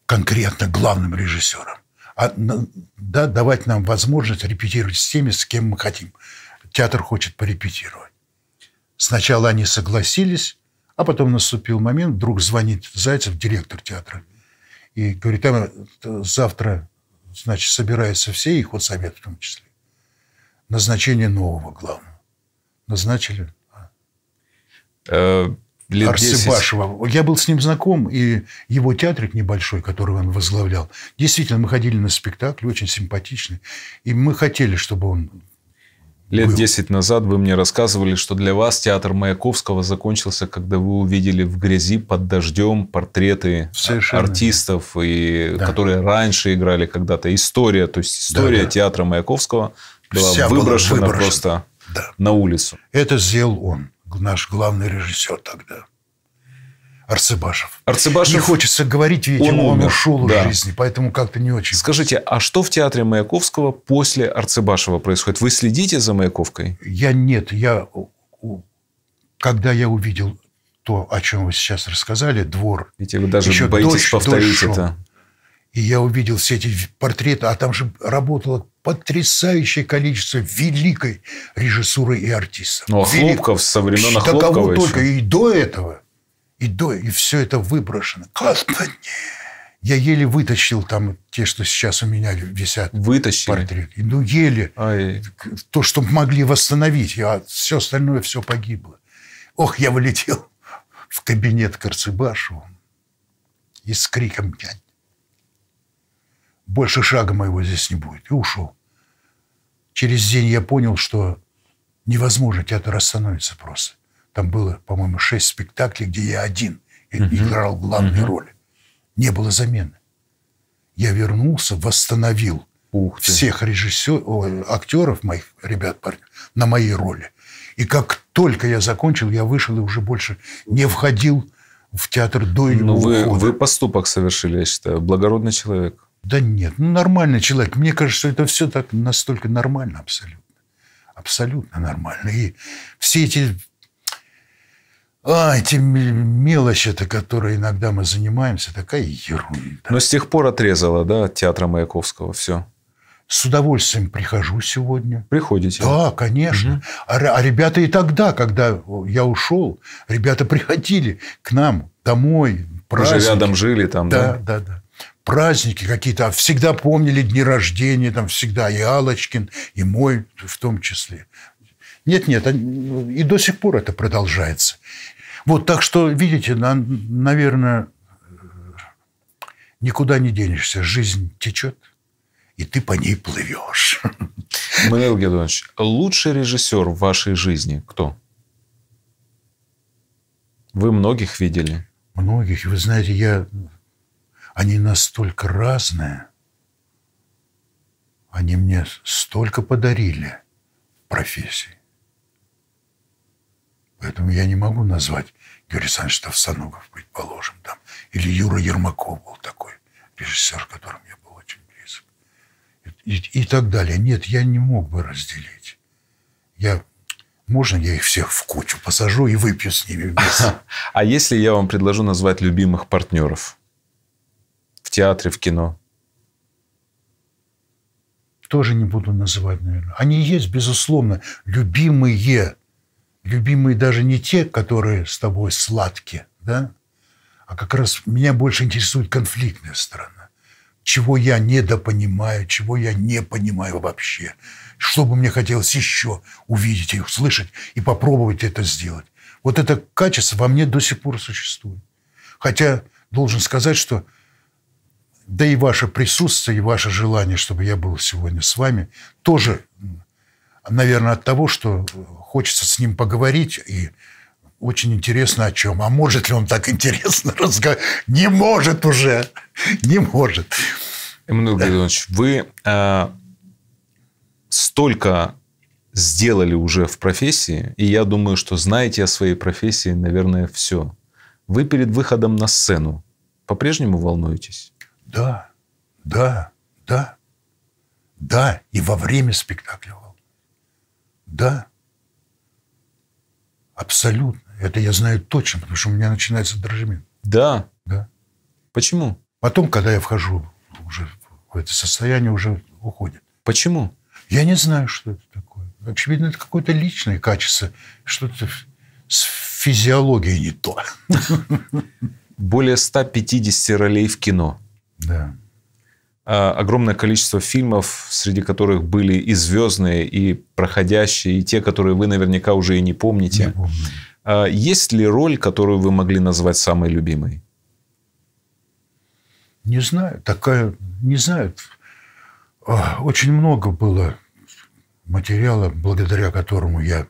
конкретно главным режиссером. А, ну, да, давать нам возможность репетировать с теми, с кем мы хотим. Театр хочет порепетировать. Сначала они согласились, а потом наступил момент, вдруг звонит Зайцев, директор театра, и говорит, там завтра, значит, собираются все, их вот совет в том числе. Назначение нового главного. Назначили а? э, лет Арцебашева. 10. Я был с ним знаком, и его театрик небольшой, который он возглавлял, действительно, мы ходили на спектакль, очень симпатичный, и мы хотели, чтобы он Лет был. 10 назад вы мне рассказывали, что для вас театр Маяковского закончился, когда вы увидели в грязи под дождем портреты Совершенно артистов, и, да. которые раньше играли когда-то. История, то есть история да, да. театра Маяковского была выброшена, была выброшена просто да. на улицу. Это сделал он, наш главный режиссер тогда. Арцебашев. Арцебашев... Не хочется говорить, ведь он, он умер. ушел да. из жизни, поэтому как-то не очень. Скажите, а что в театре Маяковского после Арцебашева происходит? Вы следите за Маяковкой? Я нет. Я, когда я увидел то, о чем вы сейчас рассказали, двор. Ведь вы даже еще боитесь дождь, повторить дождь это. И я увидел все эти портреты, а там же работало потрясающее количество великой режиссуры и артистов. Ну, а Хлопков со времен Хлопкова кого еще. только, и до этого и до, и все это выброшено. Господи! Я еле вытащил там те, что сейчас у меня висят. Вытащили? Портрет. Ну, еле. Ай. То, что могли восстановить. А все остальное все погибло. Ох, я вылетел в кабинет Карцебашева и с криком Больше шага моего здесь не будет. И ушел. Через день я понял, что невозможно театр остановится просто. Там было, по-моему, шесть спектаклей, где я один угу. играл главные угу. роли. Не было замены. Я вернулся, восстановил Ух всех режиссеров, актеров моих ребят, парней, на моей роли. И как только я закончил, я вышел и уже больше не входил в театр до ну, его Но вы, ухода. вы поступок совершили, я считаю. Благородный человек. Да нет, ну нормальный человек. Мне кажется, что это все так настолько нормально абсолютно. Абсолютно нормально. И все эти а, эти мелочи-то, которые иногда мы занимаемся, такая ерунда. Но с тех пор отрезала, да, от театра Маяковского все? С удовольствием прихожу сегодня. Приходите? Да, конечно. Угу. А, а ребята и тогда, когда я ушел, ребята приходили к нам домой. Праздники. Уже рядом жили там, да? Да, да, да. Праздники какие-то. А всегда помнили дни рождения, там всегда и Алочкин, и мой в том числе. Нет, нет, и до сих пор это продолжается. Вот, так что, видите, на, наверное, никуда не денешься. Жизнь течет, и ты по ней плывешь. Манил Гедонович, лучший режиссер в вашей жизни кто? Вы многих видели? Многих. Вы знаете, я... Они настолько разные. Они мне столько подарили профессии. Поэтому я не могу назвать Юрий Александрович Товстоногов, предположим, там. Или Юра Ермаков был такой режиссер, которым я был очень близок. И, и, и так далее. Нет, я не мог бы разделить. Я можно я их всех в кучу посажу и выпью с ними вместе? А если я вам предложу назвать любимых партнеров? В театре, в кино? Тоже не буду называть, наверное. Они есть, безусловно, любимые любимые даже не те, которые с тобой сладкие, да, а как раз меня больше интересует конфликтная сторона. Чего я недопонимаю, чего я не понимаю вообще. Что бы мне хотелось еще увидеть и услышать, и попробовать это сделать. Вот это качество во мне до сих пор существует. Хотя должен сказать, что да и ваше присутствие, и ваше желание, чтобы я был сегодня с вами, тоже наверное, от того, что э, хочется с ним поговорить и очень интересно о чем. А может ли он так интересно разговаривать? Не может уже. Не может. Эммануил да. Григорьевич, вы э, столько сделали уже в профессии, и я думаю, что знаете о своей профессии, наверное, все. Вы перед выходом на сцену по-прежнему волнуетесь? Да, да, да, да. И во время спектакля волнуюсь. Да. Абсолютно. Это я знаю точно, потому что у меня начинается дрожжемин. Да. Да. Почему? Потом, когда я вхожу уже в это состояние, уже уходит. Почему? Я не знаю, что это такое. Очевидно, это какое-то личное качество, что-то с физиологией не то. Более 150 ролей в кино. Да. А, огромное количество фильмов, среди которых были и звездные, и проходящие, и те, которые вы наверняка уже и не помните. Не помню. А, есть ли роль, которую вы могли назвать самой любимой? Не знаю, такая, не знаю. А, очень много было материала, благодаря которому я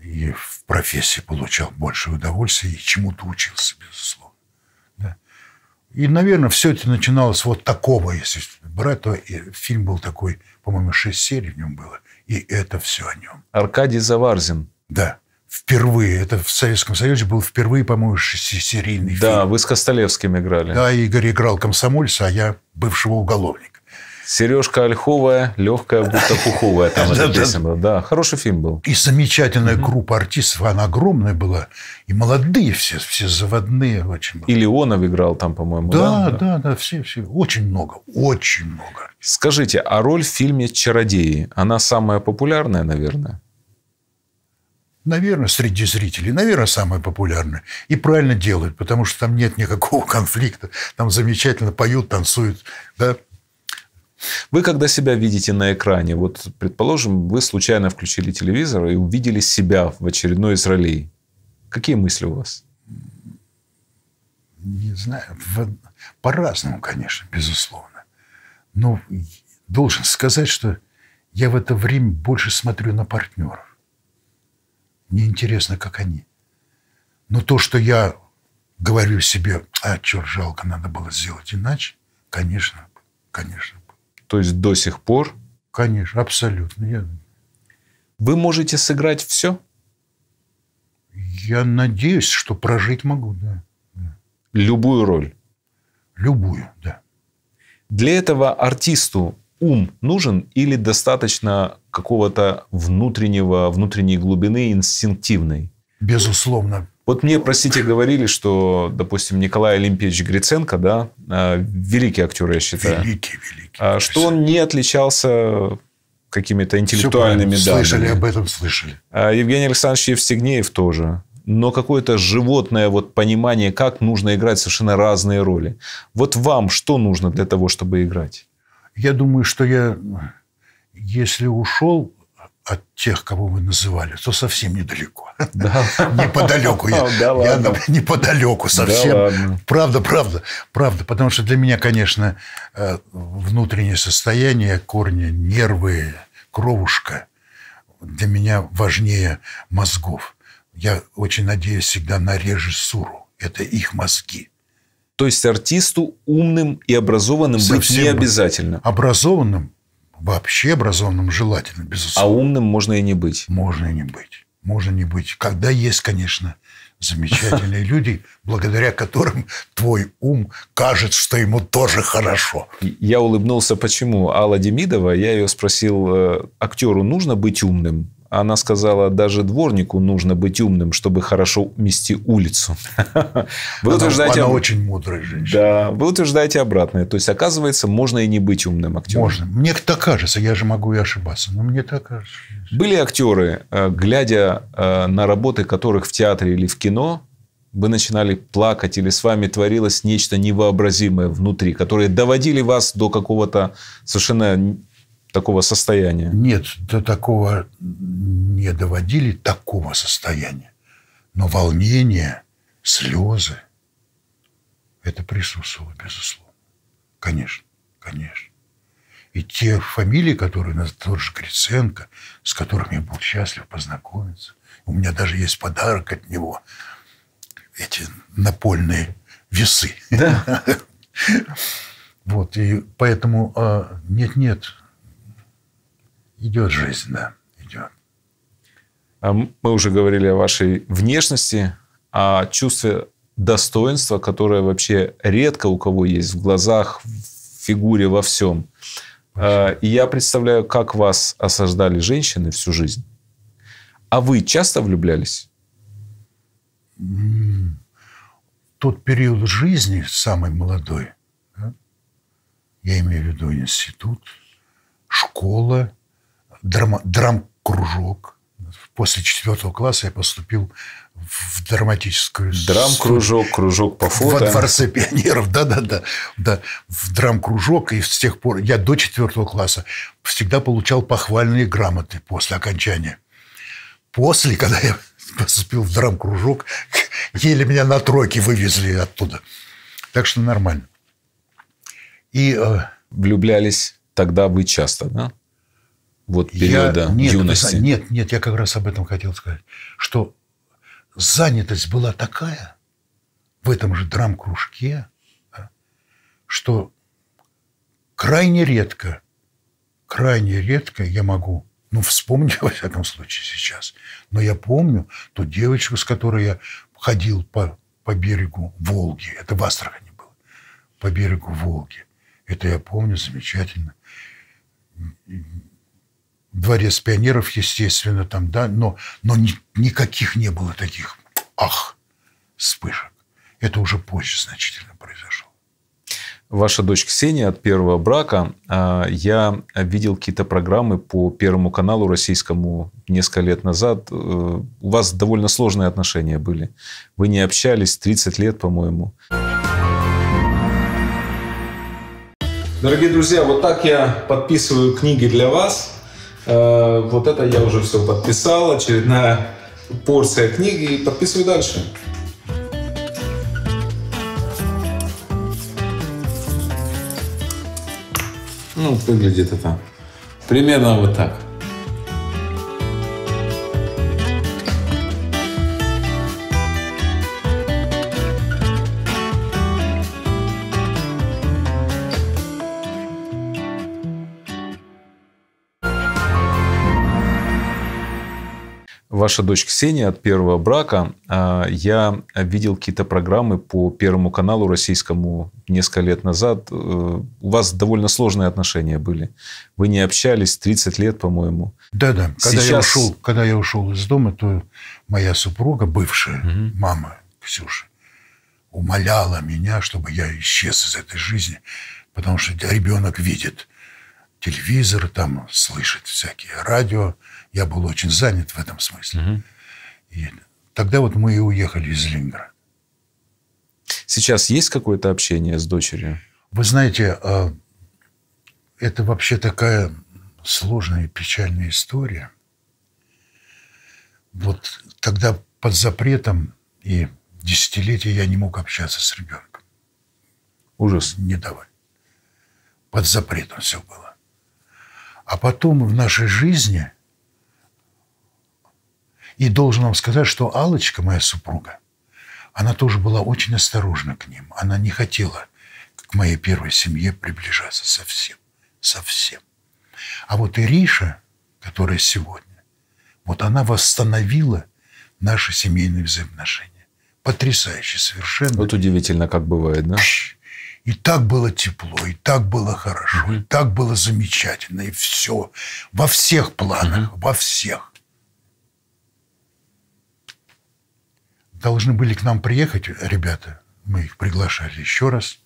и в профессии получал больше удовольствия, и чему-то учился, безусловно. И, наверное, все это начиналось вот такого, если брать, то фильм был такой, по-моему, шесть серий в нем было. И это все о нем. Аркадий Заварзин. Да. Впервые. Это в Советском Союзе был впервые, по-моему, шестисерийный да, фильм. Да, вы с Костолевским играли. Да, Игорь играл комсомольца, а я бывшего уголовника. Сережка Ольховая, легкая, будто пуховая там эта песня была. Да, хороший фильм был. И замечательная группа артистов, она огромная была. И молодые все, все заводные очень. И Леонов играл там, по-моему. Да, да, да, все, все. Очень много, очень много. Скажите, а роль в фильме «Чародеи», она самая популярная, наверное? Наверное, среди зрителей, наверное, самое популярное. И правильно делают, потому что там нет никакого конфликта. Там замечательно поют, танцуют. Да? Вы когда себя видите на экране, вот, предположим, вы случайно включили телевизор и увидели себя в очередной из ролей. Какие мысли у вас? Не знаю. По-разному, конечно, безусловно. Но должен сказать, что я в это время больше смотрю на партнеров. Мне интересно, как они. Но то, что я говорю себе, а, черт, жалко, надо было сделать иначе, конечно, конечно, то есть до сих пор? Конечно, абсолютно. Я... Вы можете сыграть все? Я надеюсь, что прожить могу, да. да. Любую роль? Любую, да. Для этого артисту ум нужен или достаточно какого-то внутреннего, внутренней глубины, инстинктивной? Безусловно, вот мне, простите, говорили, что, допустим, Николай Олимпиевич Гриценко, да, э, великий актер, я считаю. Великий, великий. А, что он не отличался какими-то интеллектуальными данными. Слышали об этом, слышали. А Евгений Александрович Евстигнеев тоже. Но какое-то животное вот понимание, как нужно играть совершенно разные роли. Вот вам что нужно для того, чтобы играть? Я думаю, что я, если ушел от тех, кого вы называли, то совсем недалеко. Да. Неподалеку. Я, да, я неподалеку совсем. правда, правда, правда. Потому что для меня, конечно, э, внутреннее состояние, корни, нервы, кровушка для меня важнее мозгов. Я очень надеюсь всегда на режиссуру. Это их мозги. То есть артисту умным и образованным быть не обязательно. Образованным Вообще образованным желательно, безусловно. А умным можно и не быть. Можно и не быть. Можно не быть. Когда есть, конечно, замечательные люди, благодаря которым твой ум кажется, что ему тоже хорошо. Я улыбнулся, почему Алла Демидова, я ее спросил, э, актеру нужно быть умным? Она сказала, даже дворнику нужно быть умным, чтобы хорошо мести улицу. Вы она, утверждаете... она очень мудрая женщина. Да, вы утверждаете обратное. То есть, оказывается, можно и не быть умным актером. Можно. Мне так кажется, я же могу и ошибаться, но мне так кажется. Были актеры, э, глядя э, на работы которых в театре или в кино, вы начинали плакать или с вами творилось нечто невообразимое внутри, которые доводили вас до какого-то совершенно такого состояния? Нет, до такого не доводили, такого состояния. Но волнение, слезы, это присутствовало, безусловно. Конечно, конечно. И те фамилии, которые у нас, тот же Гриценко, с которыми я был счастлив познакомиться. У меня даже есть подарок от него. Эти напольные весы. Да. Вот, и поэтому нет-нет, а, Идет жизнь, да, идет. А мы уже говорили о вашей внешности, о чувстве достоинства, которое вообще редко у кого есть в глазах, в фигуре, во всем. Спасибо. И я представляю, как вас осаждали женщины всю жизнь. А вы часто влюблялись? Тот период жизни, самый молодой, да? я имею в виду институт, школа – драм-кружок. После четвертого класса я поступил в драматическую... Драм-кружок, кружок по фото. Во Дворце пионеров, да-да-да. да В драм-кружок. И с тех пор я до четвертого класса всегда получал похвальные грамоты после окончания. После, когда я поступил в драм-кружок, еле меня на тройке вывезли оттуда. Так что нормально. И... Э, Влюблялись тогда вы часто, да? вот периода я, нет, юности? Нет, нет, я как раз об этом хотел сказать, что занятость была такая в этом же драм-кружке, а, что крайне редко, крайне редко я могу, ну, вспомнить во всяком случае сейчас, но я помню ту девочку, с которой я ходил по, по берегу Волги, это в Астрахани было, по берегу Волги. Это я помню замечательно дворец пионеров, естественно, там, да, но, но ни, никаких не было таких, ах, вспышек. Это уже позже значительно произошло. Ваша дочь Ксения от первого брака. А, я видел какие-то программы по Первому каналу российскому несколько лет назад. Э, у вас довольно сложные отношения были. Вы не общались 30 лет, по-моему. Дорогие друзья, вот так я подписываю книги для вас. Э, вот это я уже все подписал. Очередная порция книги. подписываю дальше. Ну, выглядит это примерно вот так. ваша дочь Ксения от первого брака. А, я видел какие-то программы по Первому каналу российскому несколько лет назад. Э, у вас довольно сложные отношения были. Вы не общались 30 лет, по-моему. Да-да. Когда, Сейчас... я ушел, когда я ушел из дома, то моя супруга, бывшая угу. мама Ксюша, умоляла меня, чтобы я исчез из этой жизни, потому что ребенок видит телевизор, там слышит всякие радио, я был очень занят в этом смысле. Угу. И тогда вот мы и уехали из Ленинграда. Сейчас есть какое-то общение с дочерью? Вы знаете, а, это вообще такая сложная и печальная история. Вот тогда под запретом и десятилетия я не мог общаться с ребенком. Ужас. Не давай. Под запретом все было. А потом в нашей жизни и должен вам сказать, что Алочка, моя супруга, она тоже была очень осторожна к ним. Она не хотела к моей первой семье приближаться совсем. Совсем. А вот Ириша, которая сегодня, вот она восстановила наши семейные взаимоотношения. Потрясающе совершенно. Вот удивительно, как бывает, да? И так было тепло, и так было хорошо, угу. и так было замечательно, и все. Во всех планах, угу. во всех. должны были к нам приехать ребята. Мы их приглашали еще раз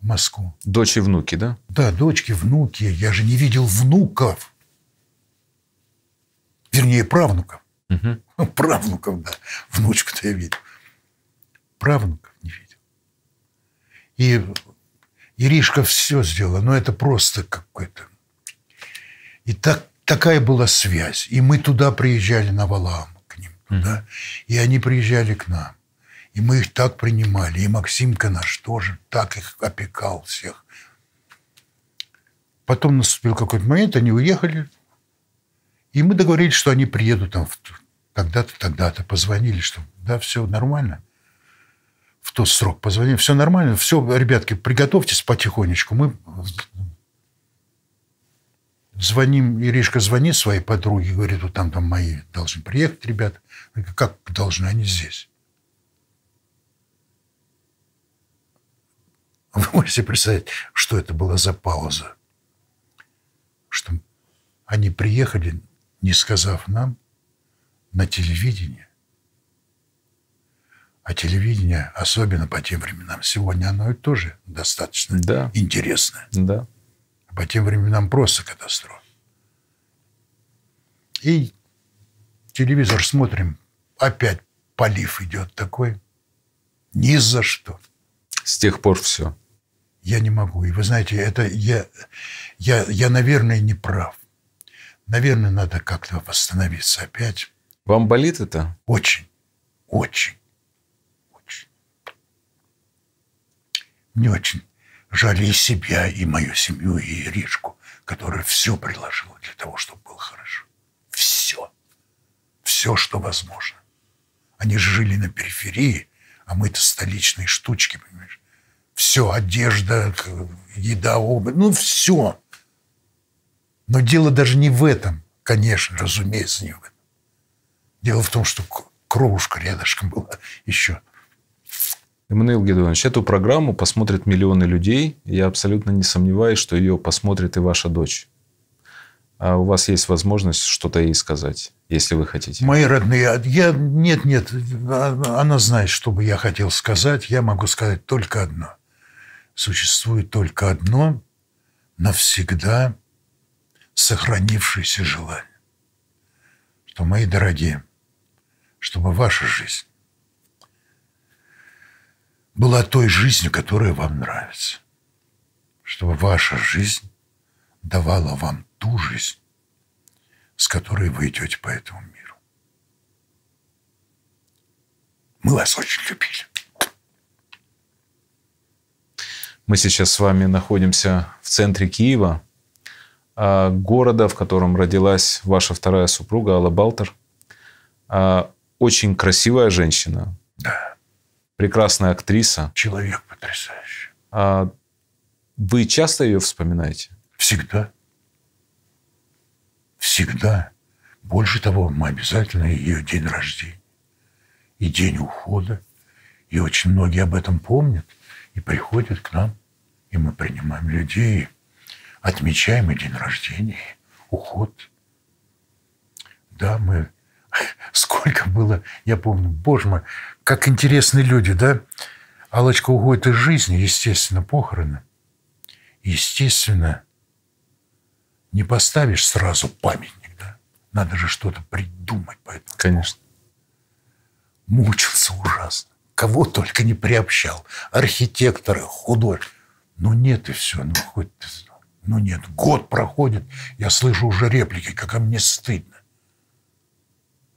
в Москву. Дочь и внуки, да? Да, дочки, внуки. Я же не видел внуков. Вернее, правнуков. Угу. Правнуков, да. Внучку-то я видел. Правнуков не видел. И Иришка все сделала. Но это просто какое-то... И так, такая была связь. И мы туда приезжали на Валаам да, и они приезжали к нам. И мы их так принимали. И Максимка наш тоже так их опекал всех. Потом наступил какой-то момент, они уехали. И мы договорились, что они приедут там тогда-то, тогда-то. Позвонили, что да, все нормально. В тот срок позвонили. Все нормально. Все, ребятки, приготовьтесь потихонечку. Мы Звоним, Иришка звонит своей подруге, говорит, вот там, там мои должны приехать ребята. говорю, как должны, они здесь. Вы можете представить, что это была за пауза? Что они приехали, не сказав нам, на телевидение. А телевидение, особенно по тем временам, сегодня оно и тоже достаточно да. интересное. Да. По тем временам просто катастрофа. И телевизор смотрим, опять полив идет такой. Ни за что. С тех пор все. Я не могу. И вы знаете, это я, я, я наверное, не прав. Наверное, надо как-то восстановиться опять. Вам болит это? Очень. Очень. Очень. Не очень Жаль себя, и мою семью, и Иришку, которая все приложила для того, чтобы было хорошо. Все. Все, что возможно. Они жили на периферии, а мы-то столичные штучки, понимаешь? Все, одежда, еда, обувь, ну все. Но дело даже не в этом, конечно, разумеется, не в этом. Дело в том, что кровушка рядышком была еще – Эммануил Гедонович, эту программу посмотрят миллионы людей. Я абсолютно не сомневаюсь, что ее посмотрит и ваша дочь. А у вас есть возможность что-то ей сказать, если вы хотите. Мои родные, я... Нет, нет, а, она знает, что бы я хотел сказать. Я могу сказать только одно. Существует только одно навсегда сохранившееся желание. Что, мои дорогие, чтобы ваша жизнь была той жизнью, которая вам нравится. Чтобы ваша жизнь давала вам ту жизнь, с которой вы идете по этому миру. Мы вас очень любили. Мы сейчас с вами находимся в центре Киева, а, города, в котором родилась ваша вторая супруга Алла Балтер. А, очень красивая женщина. Да прекрасная актриса. Человек потрясающий. А вы часто ее вспоминаете? Всегда. Всегда. Больше того, мы обязательно ее день рождения и день ухода. И очень многие об этом помнят и приходят к нам. И мы принимаем людей, отмечаем и день рождения, и уход. Да, мы... Сколько было, я помню, боже мой, как интересные люди, да? Алочка уходит из жизни, естественно, похороны. Естественно, не поставишь сразу памятник, да? Надо же что-то придумать. Поэтому. Конечно. Мучился ужасно. Кого только не приобщал. Архитекторы, художника. Ну нет, и все. Ну, хоть, ну нет, год проходит, я слышу уже реплики, как а мне стыдно.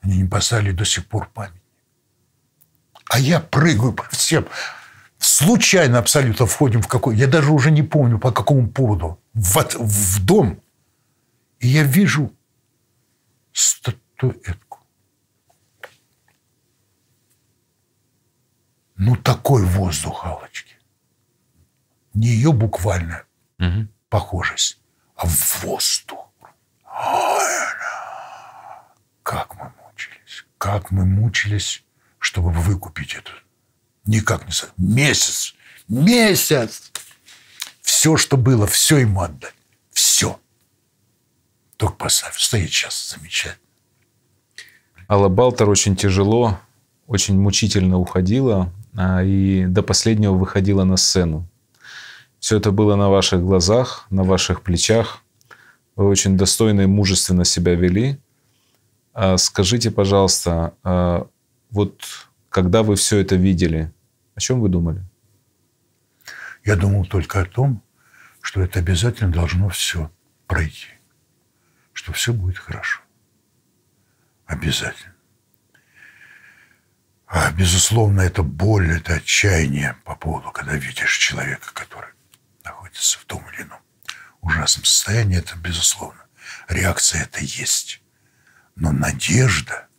Они не поставили до сих пор память а я прыгаю по всем. Случайно абсолютно входим в какой... Я даже уже не помню, по какому поводу. В, в дом. И я вижу статуэтку. Ну, такой воздух, Аллочки. Не ее буквально угу. похожесть, а в воздух. Ой, как мы мучились. Как мы мучились чтобы выкупить это. Никак не... Месяц! Месяц! Все, что было, все ему отдали. Все. Только поставь. Стоит сейчас замечательно. Алла Балтер очень тяжело, очень мучительно уходила и до последнего выходила на сцену. Все это было на ваших глазах, на ваших плечах. Вы очень достойно и мужественно себя вели. А, скажите, пожалуйста, а, вот когда вы все это видели, о чем вы думали? Я думал только о том, что это обязательно должно все пройти, что все будет хорошо. Обязательно. А, безусловно, это боль, это отчаяние по поводу, когда видишь человека, который находится в том или ином ужасном состоянии, это безусловно. Реакция это есть. Но надежда,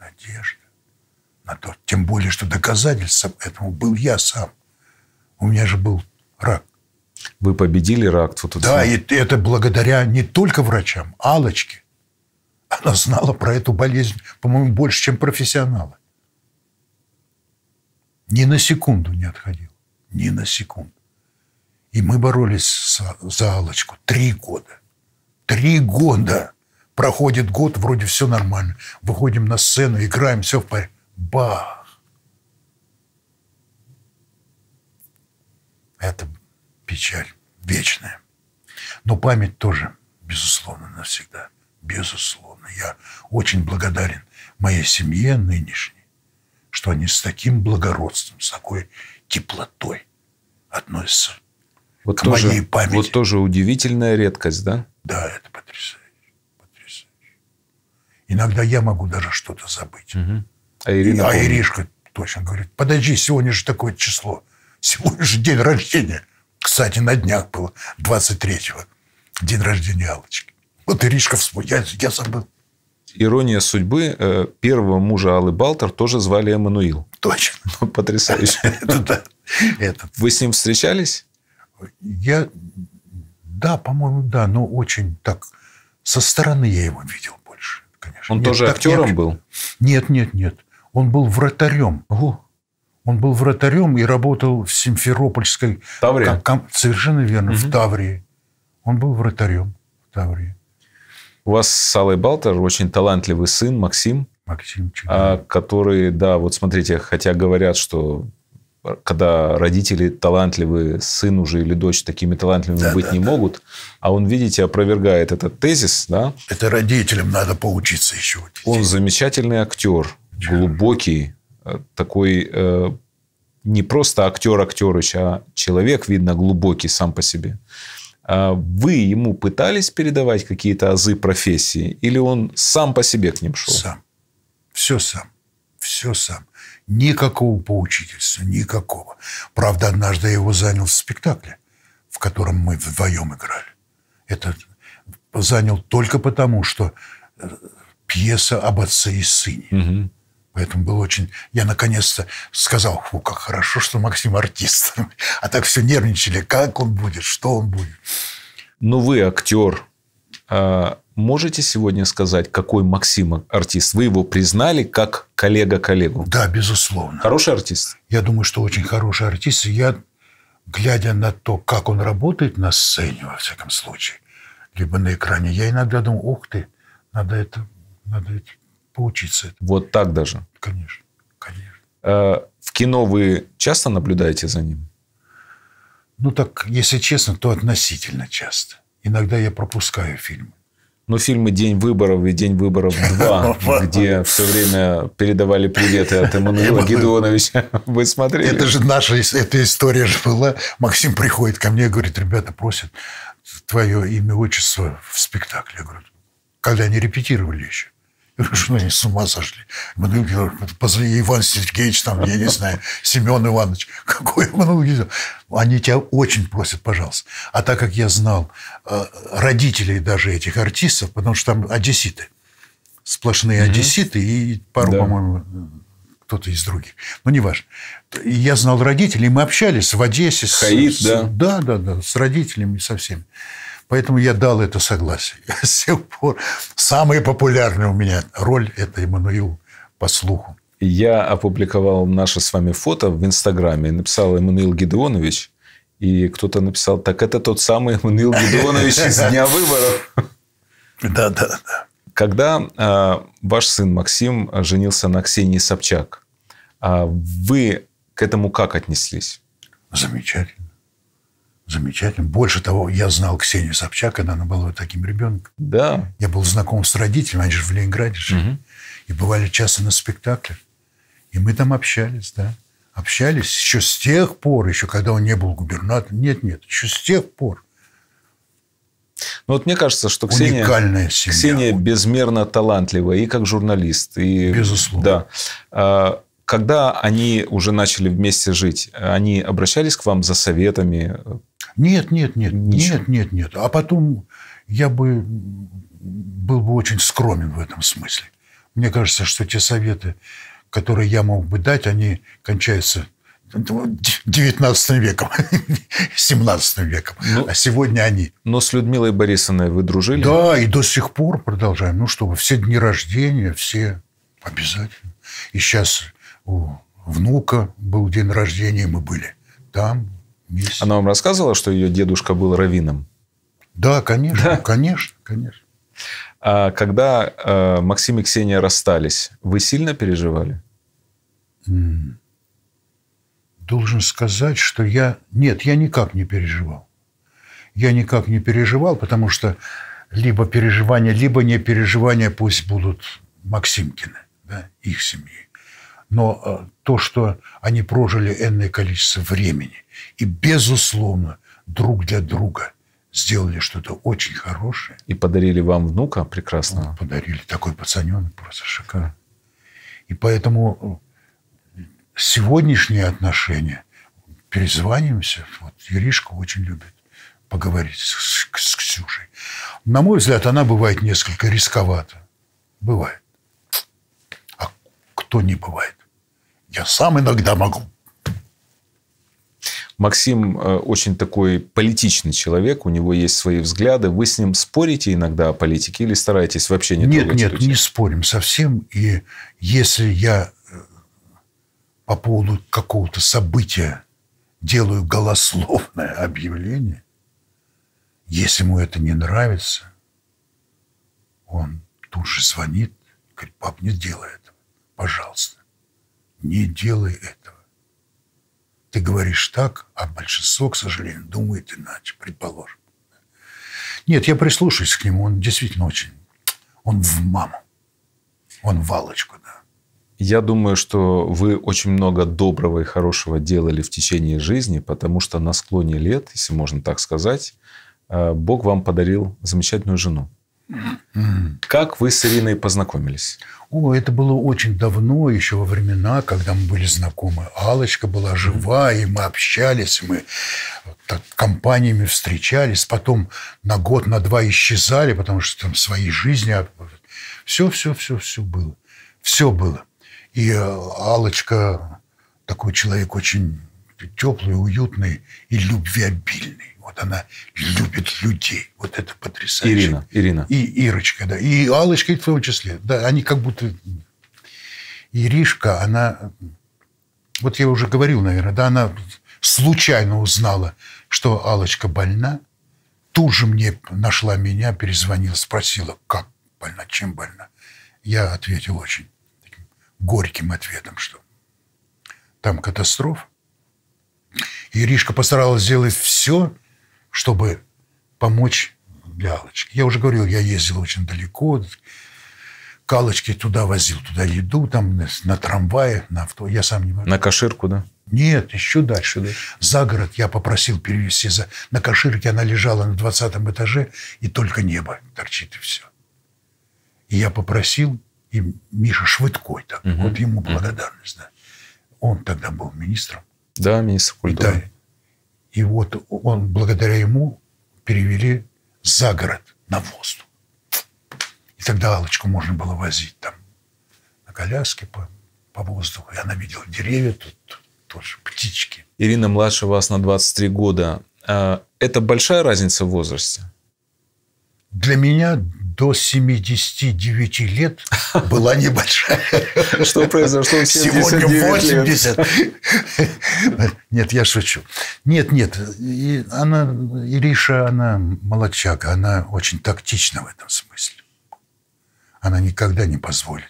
надежда, на торт. Тем более, что доказательством этому был я сам. У меня же был рак. Вы победили рак? Тут, тут да, и это благодаря не только врачам, Алочке. Она знала про эту болезнь, по-моему, больше, чем профессионалы. Ни на секунду не отходил. Ни на секунду. И мы боролись с, за Алочку три года. Три года. Проходит год, вроде все нормально. Выходим на сцену, играем, все в порядке. Бах! Это печаль вечная. Но память тоже, безусловно, навсегда. Безусловно. Я очень благодарен моей семье нынешней, что они с таким благородством, с такой теплотой относятся вот к тоже, моей памяти. Вот тоже удивительная редкость, да? Да, это потрясающе. потрясающе. Иногда я могу даже что-то забыть. Угу. А, Ирина а Иришка точно говорит, подожди, сегодня же такое число. Сегодня же день рождения. Кстати, на днях было, 23-го. День рождения Аллочки. Вот Иришка вспомнил. Я, я забыл. Ирония судьбы. Э, первого мужа Аллы Балтер тоже звали Эммануил. Точно. Ну, потрясающе. Вы с ним встречались? Я... Да, по-моему, да. Но очень так... Со стороны я его видел больше, конечно. Он тоже актером был? Нет, нет, нет. Он был вратарем. Ого. Он был вратарем и работал в Симферопольской... Таврии. Ком- ком- совершенно верно, угу. в Таврии. Он был вратарем в Таврии. У вас с Аллой Балтер очень талантливый сын Максим. Максим а, Который, да, вот смотрите, хотя говорят, что когда родители талантливые, сын уже или дочь такими талантливыми да, быть да, не да. могут, а он, видите, опровергает этот тезис, да? Это родителям надо поучиться еще. Он замечательный актер, глубокий, э, такой э, не просто актер актерыч, а человек, видно, глубокий сам по себе. А вы ему пытались передавать какие-то азы профессии, или он сам по себе к ним шел? Сам. Все сам. Все сам. Никакого поучительства, никакого. Правда, однажды я его занял в спектакле, в котором мы вдвоем играли. Это занял только потому, что э, пьеса об отце и сыне. Угу. Поэтому было очень... Я наконец-то сказал, фу, как хорошо, что Максим артист. А так все нервничали, как он будет, что он будет. Но ну, вы актер. А можете сегодня сказать, какой Максим артист? Вы его признали как коллега коллегу? Да, безусловно. Хороший артист? Я думаю, что очень хороший артист. я, глядя на то, как он работает на сцене, во всяком случае, либо на экране, я иногда думаю, ух ты, надо это, надо это поучиться. Этому. Вот так даже? Конечно, конечно. А в кино вы часто наблюдаете за ним? Ну так, если честно, то относительно часто. Иногда я пропускаю фильмы. Ну, фильмы «День выборов» и «День выборов 2», где все время передавали приветы от Эммануила Гедеоновича. Вы смотрели? Это же наша эта история же была. Максим приходит ко мне и говорит, ребята просят твое имя, отчество в спектакле. Я говорю, когда они репетировали еще. Я говорю, что они с ума сошли. Ну, Позови Иван Сергеевич, там, я не знаю, Семен Иванович. Какой Иван Они тебя очень просят, пожалуйста. А так как я знал э, родителей даже этих артистов, потому что там одесситы, сплошные одесситы и пару, да. по-моему, кто-то из других. Ну, неважно. Я знал родителей, мы общались в Одессе. Хаид, с, да? С, да, да, да, с родителями, со всеми. Поэтому я дал это согласие. Я с тех пор самая популярная у меня роль – это Эммануил по слуху. Я опубликовал наше с вами фото в Инстаграме. Написал Эммануил Гедеонович. И кто-то написал, так это тот самый Эммануил Гедеонович из дня выборов. Да, да, да. Когда а, ваш сын Максим женился на Ксении Собчак, а вы к этому как отнеслись? Замечательно. Замечательно. Больше того, я знал Ксению Собчак, когда она была таким ребенком. Да. Я был знаком с родителями, они же в Ленинграде жили. Угу. И бывали часто на спектаклях. И мы там общались, да. Общались еще с тех пор, еще когда он не был губернатором. Нет, нет, еще с тех пор. Ну вот мне кажется, что Ксения, семья. Ксения безмерно талантливая и как журналист. И, Безусловно. Да. А, когда они уже начали вместе жить, они обращались к вам за советами, нет, нет, нет, Ничего. нет, нет, нет. А потом я бы был бы очень скромен в этом смысле. Мне кажется, что те советы, которые я мог бы дать, они кончаются 19 веком, 17 веком. Ну, а сегодня они. Но с Людмилой Борисовной вы дружили? Да, и до сих пор продолжаем. Ну что все дни рождения, все обязательно. И сейчас у внука был день рождения, мы были там, Миссия. Она вам рассказывала, что ее дедушка был раввином? Да, конечно, да? конечно, конечно. А когда э, Максим и Ксения расстались, вы сильно переживали? Должен сказать, что я... Нет, я никак не переживал. Я никак не переживал, потому что либо переживания, либо не переживания пусть будут Максимкины, да, их семьи но э, то, что они прожили энное количество времени и, безусловно, друг для друга сделали что-то очень хорошее. И подарили вам внука прекрасного. Ну, подарили такой пацаненок, просто шикарно. И поэтому э, сегодняшние отношения, перезваниваемся, вот Иришка очень любит поговорить с, с Ксюшей. На мой взгляд, она бывает несколько рисковато Бывает. А кто не бывает? Я сам иногда могу. Максим э, очень такой политичный человек, у него есть свои взгляды. Вы с ним спорите иногда о политике или стараетесь вообще не Нет, нет, людей? не спорим совсем. И если я э, по поводу какого-то события делаю голословное объявление, если ему это не нравится, он тут же звонит, говорит, пап, не делай этого, пожалуйста. Не делай этого. Ты говоришь так, а большинство, к сожалению, думает иначе, предположим. Нет, я прислушаюсь к нему, он действительно очень... Он в маму. Он валочку, да. Я думаю, что вы очень много доброго и хорошего делали в течение жизни, потому что на склоне лет, если можно так сказать, э, Бог вам подарил замечательную жену. Как вы с Ириной познакомились? О, это было очень давно, еще во времена, когда мы были знакомы. Алочка была жива, и мы общались, мы так, компаниями встречались, потом на год, на два исчезали, потому что там свои жизни. Все, все, все, все было. Все было. И э, Алочка такой человек очень теплый, уютный и любви обильный. Вот она любит людей. Вот это потрясающе. Ирина. Ирина. И Ирочка, да. И Аллочка в том числе. Да, они как будто... Иришка, она... Вот я уже говорил, наверное, да, она случайно узнала, что Алочка больна. Тут же мне нашла меня, перезвонила, спросила, как больна, чем больна. Я ответил очень таким горьким ответом, что там катастрофа. Иришка постаралась сделать все, чтобы помочь Лялочке. Я уже говорил, я ездил очень далеко, калочки туда возил, туда еду, там на, трамвае, на авто. Я сам не могу. На Каширку, да? Нет, еще дальше. дальше. За город я попросил перевезти За... На Каширке она лежала на 20 этаже, и только небо торчит, и все. И я попросил, и Миша Швыдкой, так, угу. вот ему благодарность. Да. Он тогда был министром. Да, министр культуры. И, да, и вот он, благодаря ему, перевели за город на воздух. И тогда Алочку можно было возить там на коляске по, по воздуху. И она видела деревья тут, тоже птички. Ирина младше вас на 23 года. А, это большая разница в возрасте? для меня до 79 лет была небольшая. Что произошло Сегодня 80. Нет, я шучу. Нет, нет. она, Ириша, она молодчага. Она очень тактична в этом смысле. Она никогда не позволит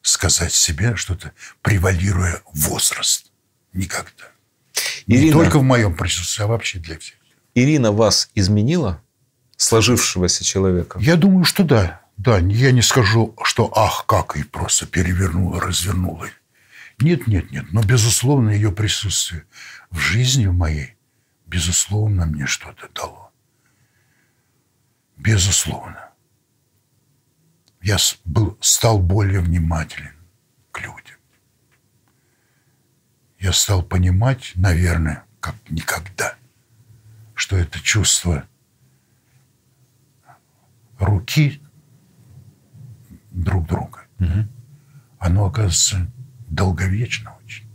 сказать себе что-то, превалируя возраст. Никогда. Ирина, не только в моем присутствии, а вообще для всех. Ирина вас изменила? сложившегося человека? Я думаю, что да. Да, я не скажу, что ах, как и просто перевернула, развернула. Нет, нет, нет. Но, безусловно, ее присутствие в жизни моей, безусловно, мне что-то дало. Безусловно. Я был, стал более внимателен к людям. Я стал понимать, наверное, как никогда, что это чувство – руки друг друга, угу. оно оказывается долговечно очень.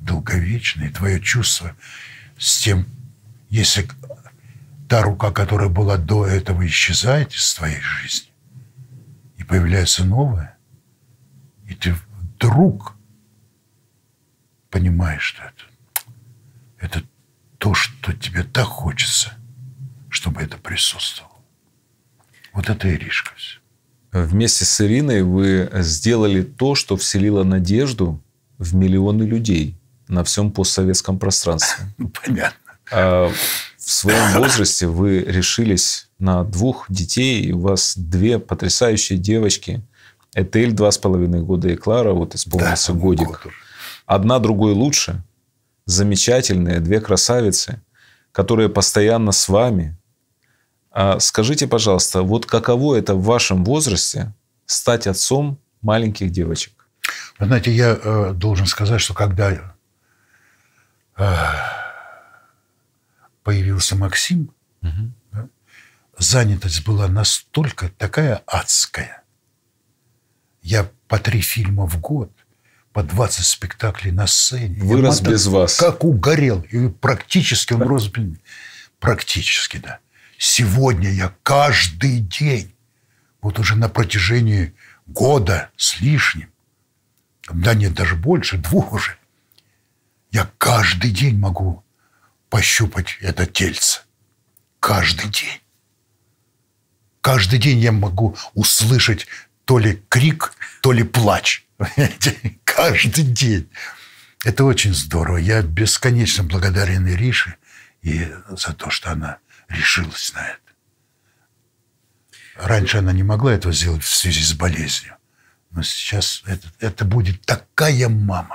Долговечно. И твое чувство с тем, если та рука, которая была до этого, исчезает из твоей жизни, и появляется новая, и ты вдруг понимаешь, что это, это то, что тебе так хочется, чтобы это присутствовало. Вот это Иришка. Вместе с Ириной вы сделали то, что вселило надежду в миллионы людей на всем постсоветском пространстве. Понятно. А в своем возрасте вы решились на двух детей, и у вас две потрясающие девочки. Этель два с половиной года и Клара, вот исполнился да, годик. Одна другой лучше. Замечательные две красавицы, которые постоянно с вами, а скажите, пожалуйста, вот каково это в вашем возрасте стать отцом маленьких девочек? Вы знаете, я э, должен сказать, что когда э, появился Максим, угу. да, занятость была настолько такая адская. Я по три фильма в год, по 20 спектаклей на сцене. Вырос мотал, без вас. Как угорел. И практически он рос... Практически, да. Сегодня я каждый день, вот уже на протяжении года с лишним, да нет, даже больше, двух уже, я каждый день могу пощупать это тельце. Каждый день. Каждый день я могу услышать то ли крик, то ли плач. Каждый день. Это очень здорово. Я бесконечно благодарен Ирише и за то, что она решилась на это. Раньше она не могла этого сделать в связи с болезнью. Но сейчас это, это будет такая мама,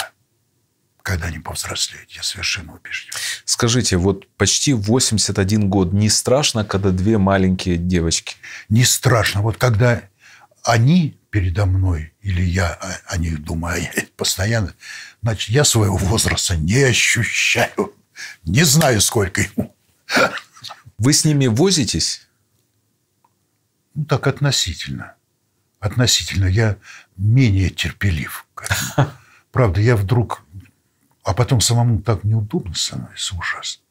когда они повзрослеют, я совершенно убежден. Скажите, вот почти 81 год, не страшно, когда две маленькие девочки? Не страшно. Вот когда они передо мной, или я о, а, о них думаю а я постоянно, значит, я своего возраста не ощущаю. Не знаю, сколько ему. Вы с ними возитесь? Ну, так относительно. Относительно. Я менее терпелив Правда, я вдруг... А потом самому так неудобно становится ужас.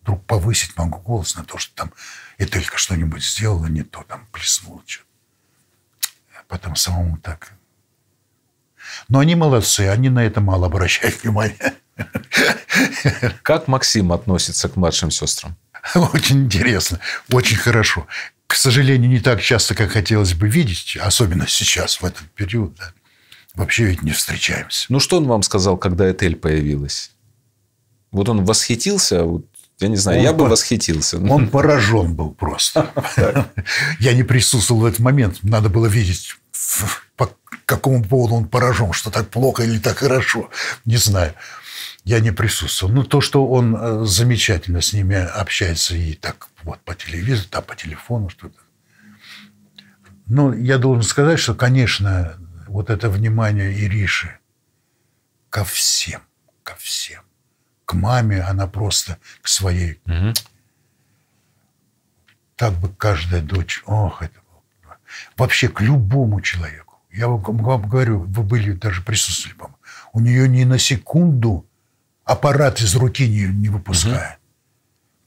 Вдруг повысить могу голос на то, что там и только что-нибудь сделала не то, там плеснула что-то. А потом самому так. Но они молодцы, они на это мало обращают внимания. Как Максим относится к младшим сестрам? Очень интересно, очень хорошо. К сожалению, не так часто, как хотелось бы видеть, особенно сейчас, в этот период. Да. Вообще ведь не встречаемся. Ну, что он вам сказал, когда отель появилась? Вот он восхитился, а вот, я не знаю, он я бы восхитился. Он поражен был просто. Я не присутствовал в этот момент, надо было видеть по какому поводу он поражен, что так плохо или так хорошо, не знаю я не присутствовал. Но ну, то, что он э, замечательно с ними общается и так вот по телевизору, там по телефону что-то. Но ну, я должен сказать, что, конечно, вот это внимание Ириши ко всем, ко всем. К маме она просто, к своей. Угу. Так бы каждая дочь, ох, это Вообще к любому человеку. Я вам, говорю, вы были даже присутствовали, по У нее ни на секунду аппарат из руки не, не выпуская. Угу.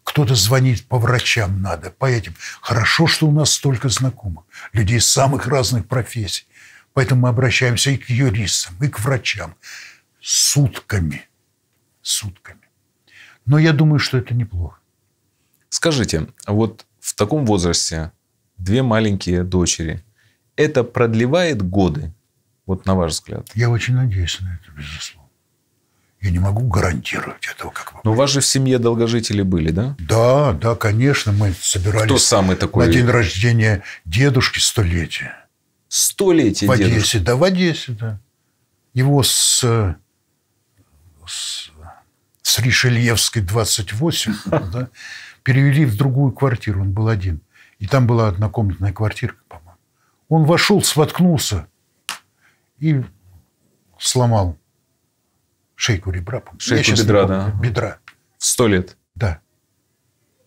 Кто-то звонит по врачам надо, по этим. Хорошо, что у нас столько знакомых, людей самых разных профессий. Поэтому мы обращаемся и к юристам, и к врачам. Сутками. Сутками. Но я думаю, что это неплохо. Скажите, вот в таком возрасте две маленькие дочери, это продлевает годы? Вот на ваш взгляд. Я очень надеюсь на это, безусловно. Я не могу гарантировать этого. Как бы. Но у вас же в семье долгожители были, да? Да, да, конечно. Мы собирались Кто самый такой? на день рождения дедушки столетия. Столетие В Одессе, дедушки. да, в Одессе, да. Его с, с, с Ришельевской 28 да, перевели в другую квартиру. Он был один. И там была однокомнатная квартирка, по-моему. Он вошел, своткнулся и сломал шейку ребра. Шейку Я бедра, да. Бедра. сто лет. Да.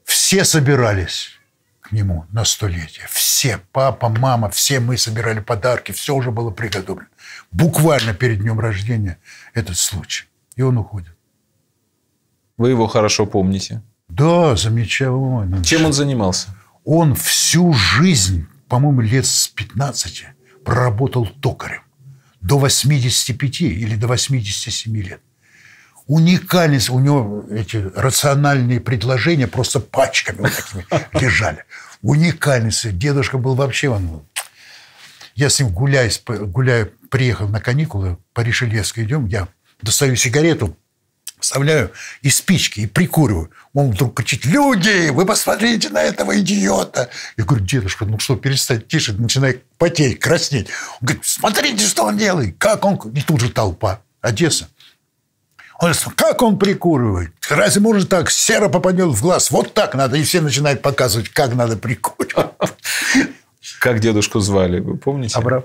Все собирались к нему на столетие. Все. Папа, мама, все мы собирали подарки. Все уже было приготовлено. Буквально перед днем рождения этот случай. И он уходит. Вы его хорошо помните? Да, замечательно. Ну, Чем он занимался? Он всю жизнь, по-моему, лет с 15 проработал токарем до 85 или до 87 лет. Уникальность, у него эти рациональные предложения просто пачками вот такими лежали. Уникальность. Дедушка был вообще, он... Я с ним гуляю, гуляю, приехал на каникулы, по Ришельевской идем, я достаю сигарету, вставляю и спички, и прикуриваю. Он вдруг кричит, люди, вы посмотрите на этого идиота. Я говорю, дедушка, ну что, перестать тише, начинай потеть, краснеть. Он говорит, смотрите, что он делает, как он... И тут же толпа, Одесса. Он говорит, как он прикуривает? Разве можно так? Сера попадет в глаз. Вот так надо. И все начинают показывать, как надо прикуривать. Как дедушку звали, вы помните? Абрам.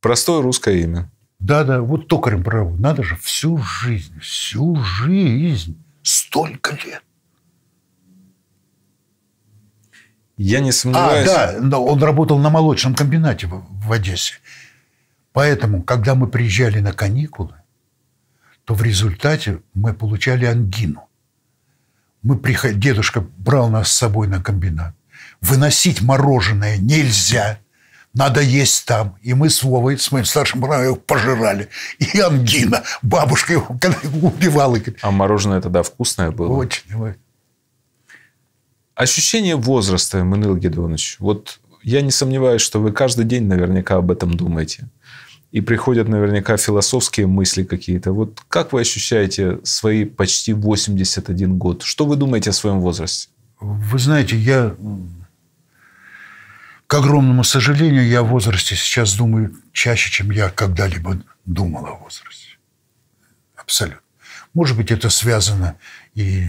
Простое русское имя. Да-да, вот токарем праву. Надо же, всю жизнь, всю жизнь, столько лет. Я не сомневаюсь. А, да, он работал на молочном комбинате в, в Одессе. Поэтому, когда мы приезжали на каникулы, то в результате мы получали ангину. Мы приход... Дедушка брал нас с собой на комбинат. Выносить мороженое нельзя надо есть там. И мы с Вовой, с моим старшим братом, его пожирали. И ангина. Бабушка его когда убивала. А мороженое тогда вкусное было? Очень. Ощущение возраста, Манил Гедонович. Вот я не сомневаюсь, что вы каждый день наверняка об этом думаете. И приходят наверняка философские мысли какие-то. Вот как вы ощущаете свои почти 81 год? Что вы думаете о своем возрасте? Вы знаете, я к огромному сожалению, я в возрасте сейчас думаю чаще, чем я когда-либо думал о возрасте. Абсолютно. Может быть, это связано и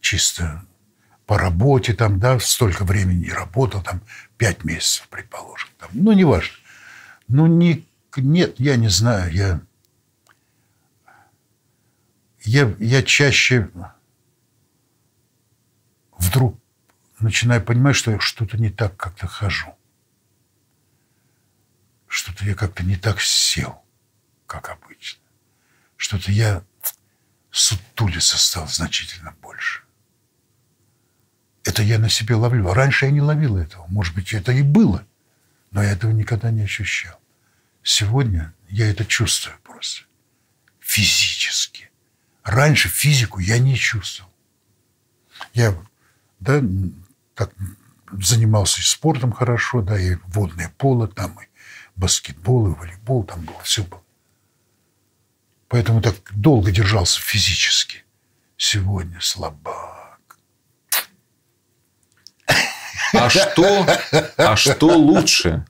чисто по работе, там, да, столько времени работал, там, пять месяцев, предположим. Там, ну, неважно. Ну, не, нет, я не знаю, я, я, я чаще вдруг начинаю понимать, что я что-то не так как-то хожу. Что-то я как-то не так сел, как обычно. Что-то я сутулиться стал значительно больше. Это я на себе ловлю. А раньше я не ловил этого. Может быть, это и было, но я этого никогда не ощущал. Сегодня я это чувствую просто. Физически. Раньше физику я не чувствовал. Я да, как занимался и спортом хорошо, да, и водное поло, там и баскетбол, и волейбол, там было, все было. Поэтому так долго держался физически. Сегодня слабак. А что, а что лучше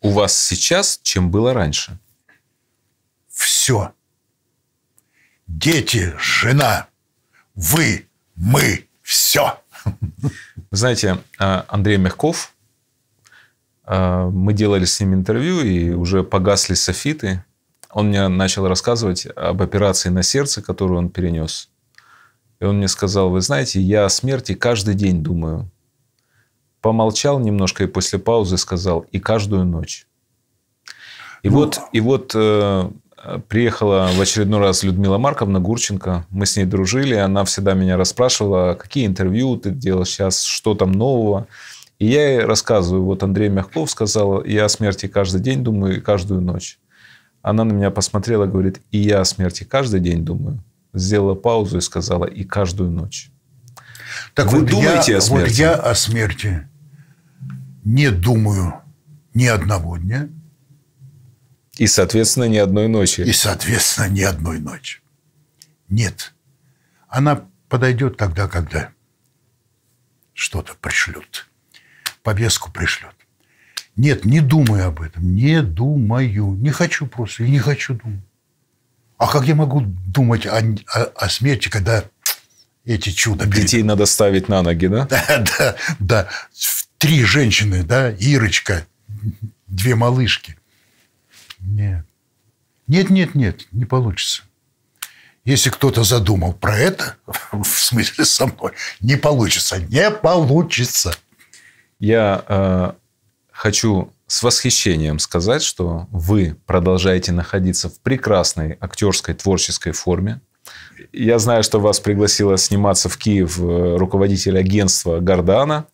у вас сейчас, чем было раньше? Все. Дети, жена, вы, мы, все знаете, а, Андрей Мягков, а, мы делали с ним интервью, и уже погасли софиты. Он мне начал рассказывать об операции на сердце, которую он перенес. И он мне сказал, вы знаете, я о смерти каждый день думаю. Помолчал немножко и после паузы сказал, и каждую ночь. И ну, вот, и вот э, приехала в очередной раз Людмила Марковна Гурченко. Мы с ней дружили. Она всегда меня расспрашивала, какие интервью ты делаешь сейчас, что там нового. И я ей рассказываю. Вот Андрей Мягков сказал, я о смерти каждый день думаю и каждую ночь. Она на меня посмотрела, говорит, и я о смерти каждый день думаю. Сделала паузу и сказала, и каждую ночь. Так Вы вот думаете я, о смерти? Вот я о смерти не думаю ни одного дня. И, соответственно, ни одной ночи. И, соответственно, ни одной ночи. Нет. Она подойдет тогда, когда что-то пришлют. Повестку пришлют. Нет, не думаю об этом. Не думаю. Не хочу просто. И не хочу думать. А как я могу думать о, о, о смерти, когда эти чудо... Детей надо ставить на ноги, да? Да, да, да. Три женщины, да, Ирочка, две малышки. Нет. Нет, нет, нет, не получится. Если кто-то задумал про это, в смысле со мной, не получится, не получится. Я э, хочу с восхищением сказать, что вы продолжаете находиться в прекрасной актерской творческой форме. Я знаю, что вас пригласила сниматься в Киев э, руководитель агентства Гордана.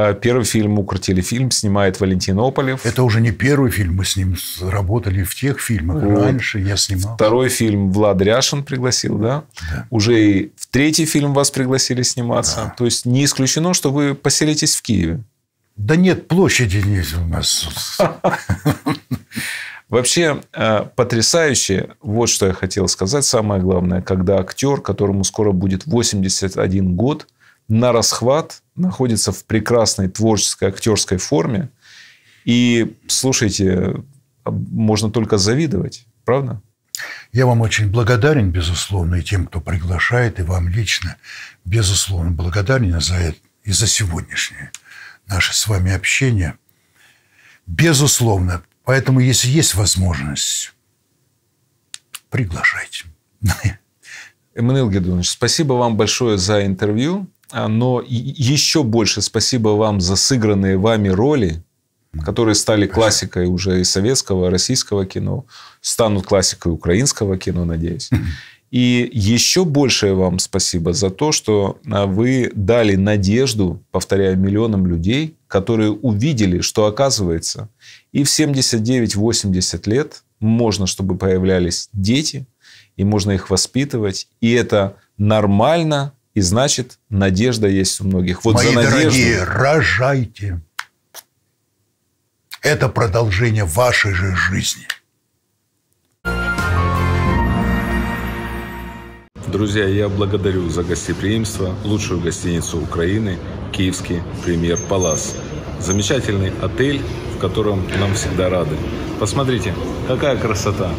Э, первый фильм фильм снимает Валентин Ополев. Это уже не первый фильм. Мы с ним работали в тех фильмах. Вот. Раньше я снимал. Второй фильм Влад Ряшин пригласил, да? да. Уже и в третий фильм вас пригласили сниматься. Да. То есть, не исключено, что вы поселитесь в Киеве. Да нет, площади нет у нас. Вообще э, потрясающе, вот что я хотел сказать, самое главное, когда актер, которому скоро будет 81 год, на расхват находится в прекрасной творческой, актерской форме. И, слушайте, а можно только завидовать, правда? Я вам очень благодарен, безусловно, и тем, кто приглашает, и вам лично, безусловно, благодарен за это и за сегодняшнее наше с вами общение. Безусловно. Поэтому, если есть возможность, приглашайте. Эммануил Гедунович, спасибо вам большое за интервью. А, но еще больше спасибо вам за сыгранные вами роли, которые стали классикой уже и советского, и российского кино, станут классикой украинского кино, надеюсь. Хм. И еще большее вам спасибо за то, что а, вы дали надежду, повторяю, миллионам людей, которые увидели, что оказывается, и в 79-80 лет можно, чтобы появлялись дети, и можно их воспитывать, и это нормально, и значит, надежда есть у многих. Вот Мои за надежду... дорогие, рожайте. Это продолжение вашей же жизни. Друзья, я благодарю за гостеприимство лучшую гостиницу Украины «Киевский премьер Палас». Замечательный отель, в котором нам всегда рады. Посмотрите, какая красота!